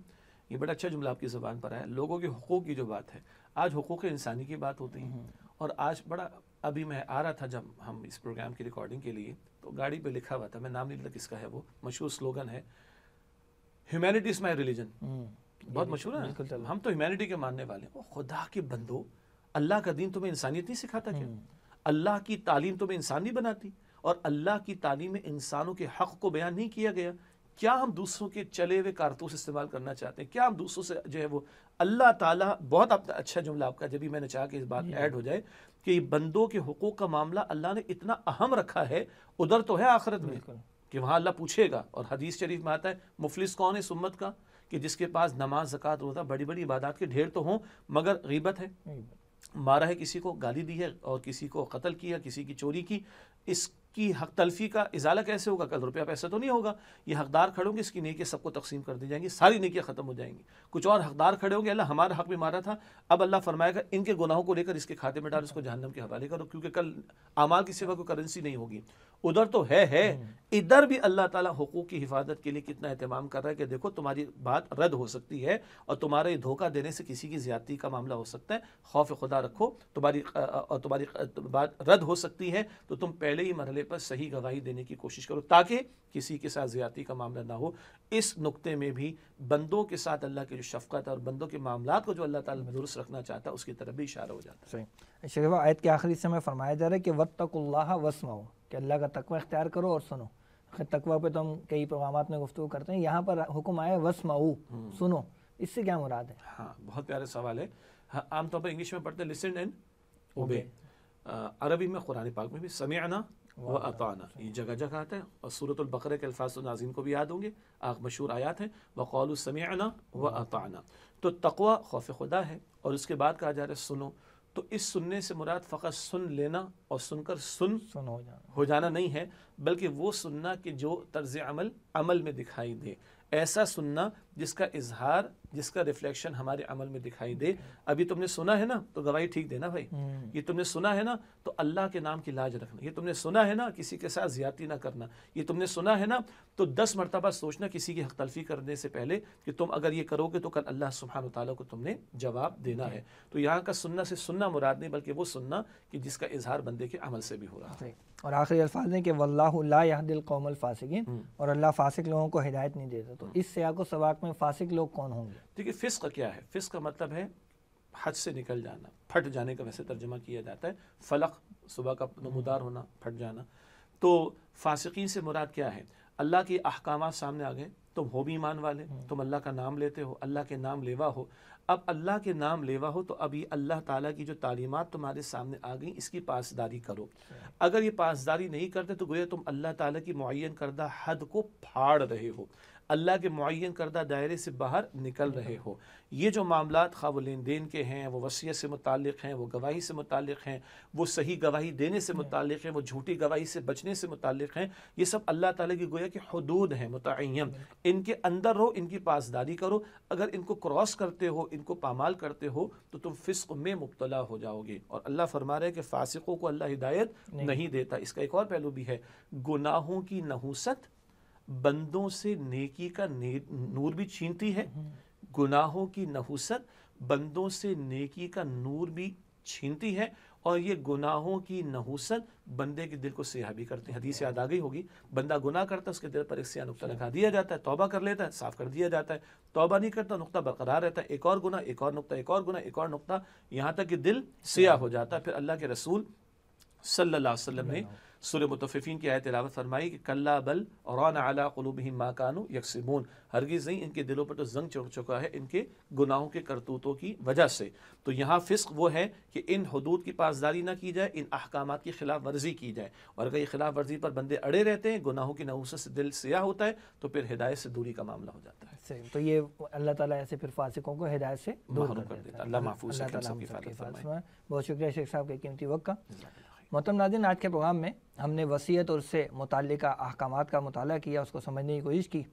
ये बड़ा अच्छा जुमला आपकी ज़बान पर है लोगों के हकूक़ की जो बात है आज हकूक़ इंसानी की बात होती है हम्म। और आज बड़ा अभी मैं आ रहा था जब हम इस प्रोग्राम की रिकॉर्डिंग के लिए तो गाड़ी पे लिखा हुआ था मैं नाम नहीं लेता किसका है वो मशहूर स्लोगन है ह्यूमैनिटी इज माई रिलीजन बहुत मशहूर है हम तो ह्यूमैनिटी के मानने वाले हैं खुदा के बंदो अल्लाह का दिन तुम्हें इंसानियत नहीं सिखाता क्या हम्म। अल्लाह की तालीम तुम्हें इंसान नहीं बनाती और अल्लाह की तालीम में इंसानों के हक़ को बयान नहीं किया गया क्या हम दूसरों के चले हुए कारतूस इस्तेमाल करना चाहते हैं क्या हम दूसरों से जो है वो अल्लाह ताला बहुत अच्छा जुमला आपका जब भी मैंने चाहा कि इस बात ऐड हो जाए कि बंदों के हकूक़ का मामला अल्लाह ने इतना अहम रखा है उधर तो है आखिरत में कि वहाँ अल्लाह पूछेगा और हदीस शरीफ में आता है मुफलिस कौन है सुम्मत का कि जिसके पास नमाज जक़ात रोज़ा बड़ी बड़ी इबादत के ढेर तो हों मगर गीबत है मारा है किसी को गाली दी है और किसी को कत्ल किया किसी की चोरी की इस कि हक तलफी का इजाला कैसे होगा कल रुपया पैसा तो नहीं होगा ये हकदार खड़े होंगे इसकी नेकियाँ सबको तकसीम कर दी जाएंगी सारी नेकियाँ ख़त्म हो जाएंगी कुछ और हकदार खड़े होंगे अल्लाह हमारा हक भी मारा था अब अल्लाह फरमाएगा इनके गुनाहों को लेकर इसके खाते में डाल इसको जहनम के हवाले करो क्योंकि कल आमाल की सेवा कोई करेंसी नहीं होगी उधर तो है है हम्म। इधर भी अल्लाह ताला हुकूक की हिफाजत के लिए कितना अहतमाम कर रहा है कि देखो तुम्हारी बात रद्द हो सकती है और तुम्हारे धोखा देने से किसी की ज्यादती का मामला हो सकता है खौफ खुदा रखो तुम्हारी और तुम्हारी बात रद्द हो सकती है तो तुम पहले ही मरहले पर सही गवाही देने की कोशिश करो ताकि किसी के साथ ज्यादती का मामला ना हो इस नुकते में भी बंदों के साथ अल्लाह की जो शफकत और बंदों के मामला को जो अल्लाह ताला दुरुस्त रखना चाहता है उसकी तरफ भी इशारा हो जाता है आयत के आखिरी समय फरमाया जा रहा है कि वत्तकुल्लाह वसमाओ कि अल्लाह का तकवा इख्तियार करो और सुनो खैर तकवा पे तो हम कई पैगाम में गुफ्तु करते हैं यहाँ पर हुक्म आए वसमाऊ हम्म। सुनो इससे क्या मुराद है हाँ बहुत प्यारे सवाल है हाँ, आमतौर पर इंग्लिश में पढ़ते लिसन एंड ओबे अरबी में कुरान पाक में भी समियाना वह अताना ये जगह जगह आता है और सूरत बकरे के अल्फाज तो नाजीन को भी याद होंगे आख मशहूर आयात हैं बकौल आना व अताना तो तकवा खौफ खुदा है और उसके बाद कहा जा रहा है सुनो तो इस सुनने से मुराद फ़कत सुन लेना और सुनकर सुन सुन हो जाना हो जाना नहीं है बल्कि वो सुनना कि जो तर्ज अमल अमल में दिखाई दे ऐसा सुनना जिसका इजहार जिसका रिफ्लेक्शन हमारे अमल में दिखाई दे अभी तुमने सुना है ना तो गवाही ठीक देना भाई हम्म। ये तुमने सुना है ना तो अल्लाह के नाम की लाज रखना ये तुमने सुना है ना किसी के साथ ज्यादा ना करना ये तुमने सुना है ना तो दस मरतबा सोचना किसी की हक तलफी करने से पहले कि तुम अगर ये करोगे तो कल अल्लाह सुबहान तला को तुमने जवाब देना है तो यहाँ का सुनना से सुनना मुराद नहीं बल्कि वो सुनना कि जिसका इजहार बंदे के अमल से भी हो रहा है और आखिरी अल्फाज हैं कि वल्लादिल कौमल फासिकिन हम्म। और अल्लाह फासिक लोगों को हिदायत नहीं देता तो हम्म। इस सयाको सबाक में फासिक लोग कौन होंगे देखिए फ़िस्क क्या है फ़िस्क का मतलब है हद से निकल जाना फट जाने का वैसे तर्जमा किया जाता है फलक सुबह का नमदार होना फट जाना तो फासिकी से मुराद क्या है अल्लाह के अहकाम सामने आ गए तुम हो भी ईमान वाले हम्म। तुम अल्लाह का नाम लेते हो अल्लाह के नाम लेवा हो अब अल्लाह के नाम लेवा हो तो अब ये अल्लाह ताला की जो तालीमत तुम्हारे सामने आ गई इसकी पासदारी करो अच्छा। अगर ये पासदारी नहीं करते तो गोया तुम अल्लाह ताला की मुन करदा हद को फाड़ रहे हो अल्लाह के मुन करदा दायरे से बाहर निकल रहे हो ये जो मामला खा वो लेन देन के हैं वो वसीयत से मुतल हैं वो गवाही से मुतल हैं वो सही गवाही देने से मुतल हैं वो झूठी गवाही से बचने से मुतल हैं ये सब अल्लाह ताली की गोया की हदूद हैं मुतन इनके अंदर रहो इनकी पासदारी करो अगर इनको क्रॉस करते हो इनको पामाल करते हो तो तुम फ़िस्क में मुबतला हो जाओगे और अल्लाह फरमा रहे हैं कि फ़ासिकों को अल्लाह हिदायत नहीं देता इसका एक और पहलू भी है गुनाहों की नहूसत बंदों से नेकी का ने, नूर भी छीनती है हम्म। गुनाहों की नहुसत बंदों से नेकी का नूर भी छीनती है और ये गुनाहों की नहुसत बंदे के दिल को सियाह भी करते हैं हदीस याद आ गई होगी बंदा गुनाह करता है उसके दिल पर एक सियाह नुकता लगा दिया जाता है तौबा कर लेता है साफ कर दिया जाता है तौबा नहीं करता नुकता बरकरार रहता है एक और गुना एक और नुकता एक और गुना एक और नुकता यहाँ तक कि दिल सियाह हो जाता है फिर अल्लाह के रसूल सल्लाम ने सुर मुतफ़ीन की आयत तिलावत फरमाई कि कल्ला बल और अला कलूब ही माकानू यकसिमून हरगिज़ नहीं इनके दिलों पर तो जंग चढ़ चुका है इनके गुनाहों के करतूतों की वजह से तो यहाँ फ़िस्क वो है कि इन हदूद की पासदारी ना की जाए इन अहकाम की खिलाफ वर्जी की जाए और अगर ये खिलाफ वर्जी पर बंदे अड़े रहते हैं गुनाहों की नवूसत से दिल स्याह होता है तो फिर हिदायत से दूरी का मामला हो जाता है तो ये अल्लाह ताला ऐसे फिर फासिकों को हिदायत से दूर कर देता है अल्लाह माफूज बहुत शुक्रिया शेख साहब के कीमती वक्त का मोहतम नाजिन आज के प्रोग्राम में हमने वसीयत और उससे मुतल अहकाम का मताल किया उसको समझने की कोशिश की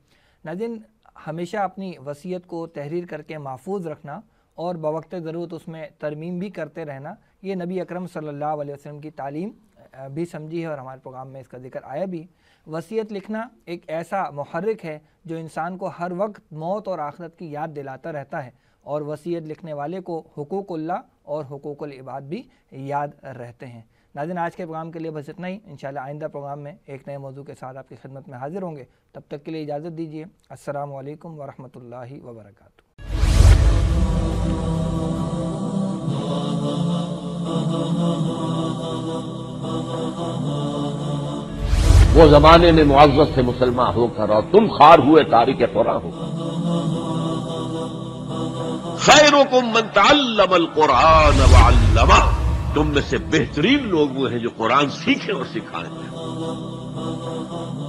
नाजिन हमेशा अपनी वसीयत को तहरीर करके महफूज रखना और बवक्त ज़रूरत उसमें तरमीम भी करते रहना ये नबी अकरम सल्लल्लाहु अलैहि वसल्लम की तालीम भी समझी है और हमारे प्रोग्राम में इसका जिक्र आया भी वसीयत लिखना एक ऐसा महरक है जो इंसान को हर वक्त मौत और आखरत की याद दिलाता रहता है और वसीयत लिखने वाले को हकूक़ल्ला और हकूक़ल इबाद भी याद रहते हैं नाजिन आज के प्रोग्राम के लिए बस इतना ही इन आइंदा प्रोग्राम में एक नए मौजू के साथ आपकी खिदमत में हाजिर होंगे तब तक के लिए इजाज़त दीजिए असल वरहमत ला वो जमाने में मुआजत से मुसलमान होकर और तुम खार हुए तारीख कुरा हो खैर को मनताल कुरान वालमा तुम में से बेहतरीन लोग वो हैं जो कुरान सीखें और सिखाएं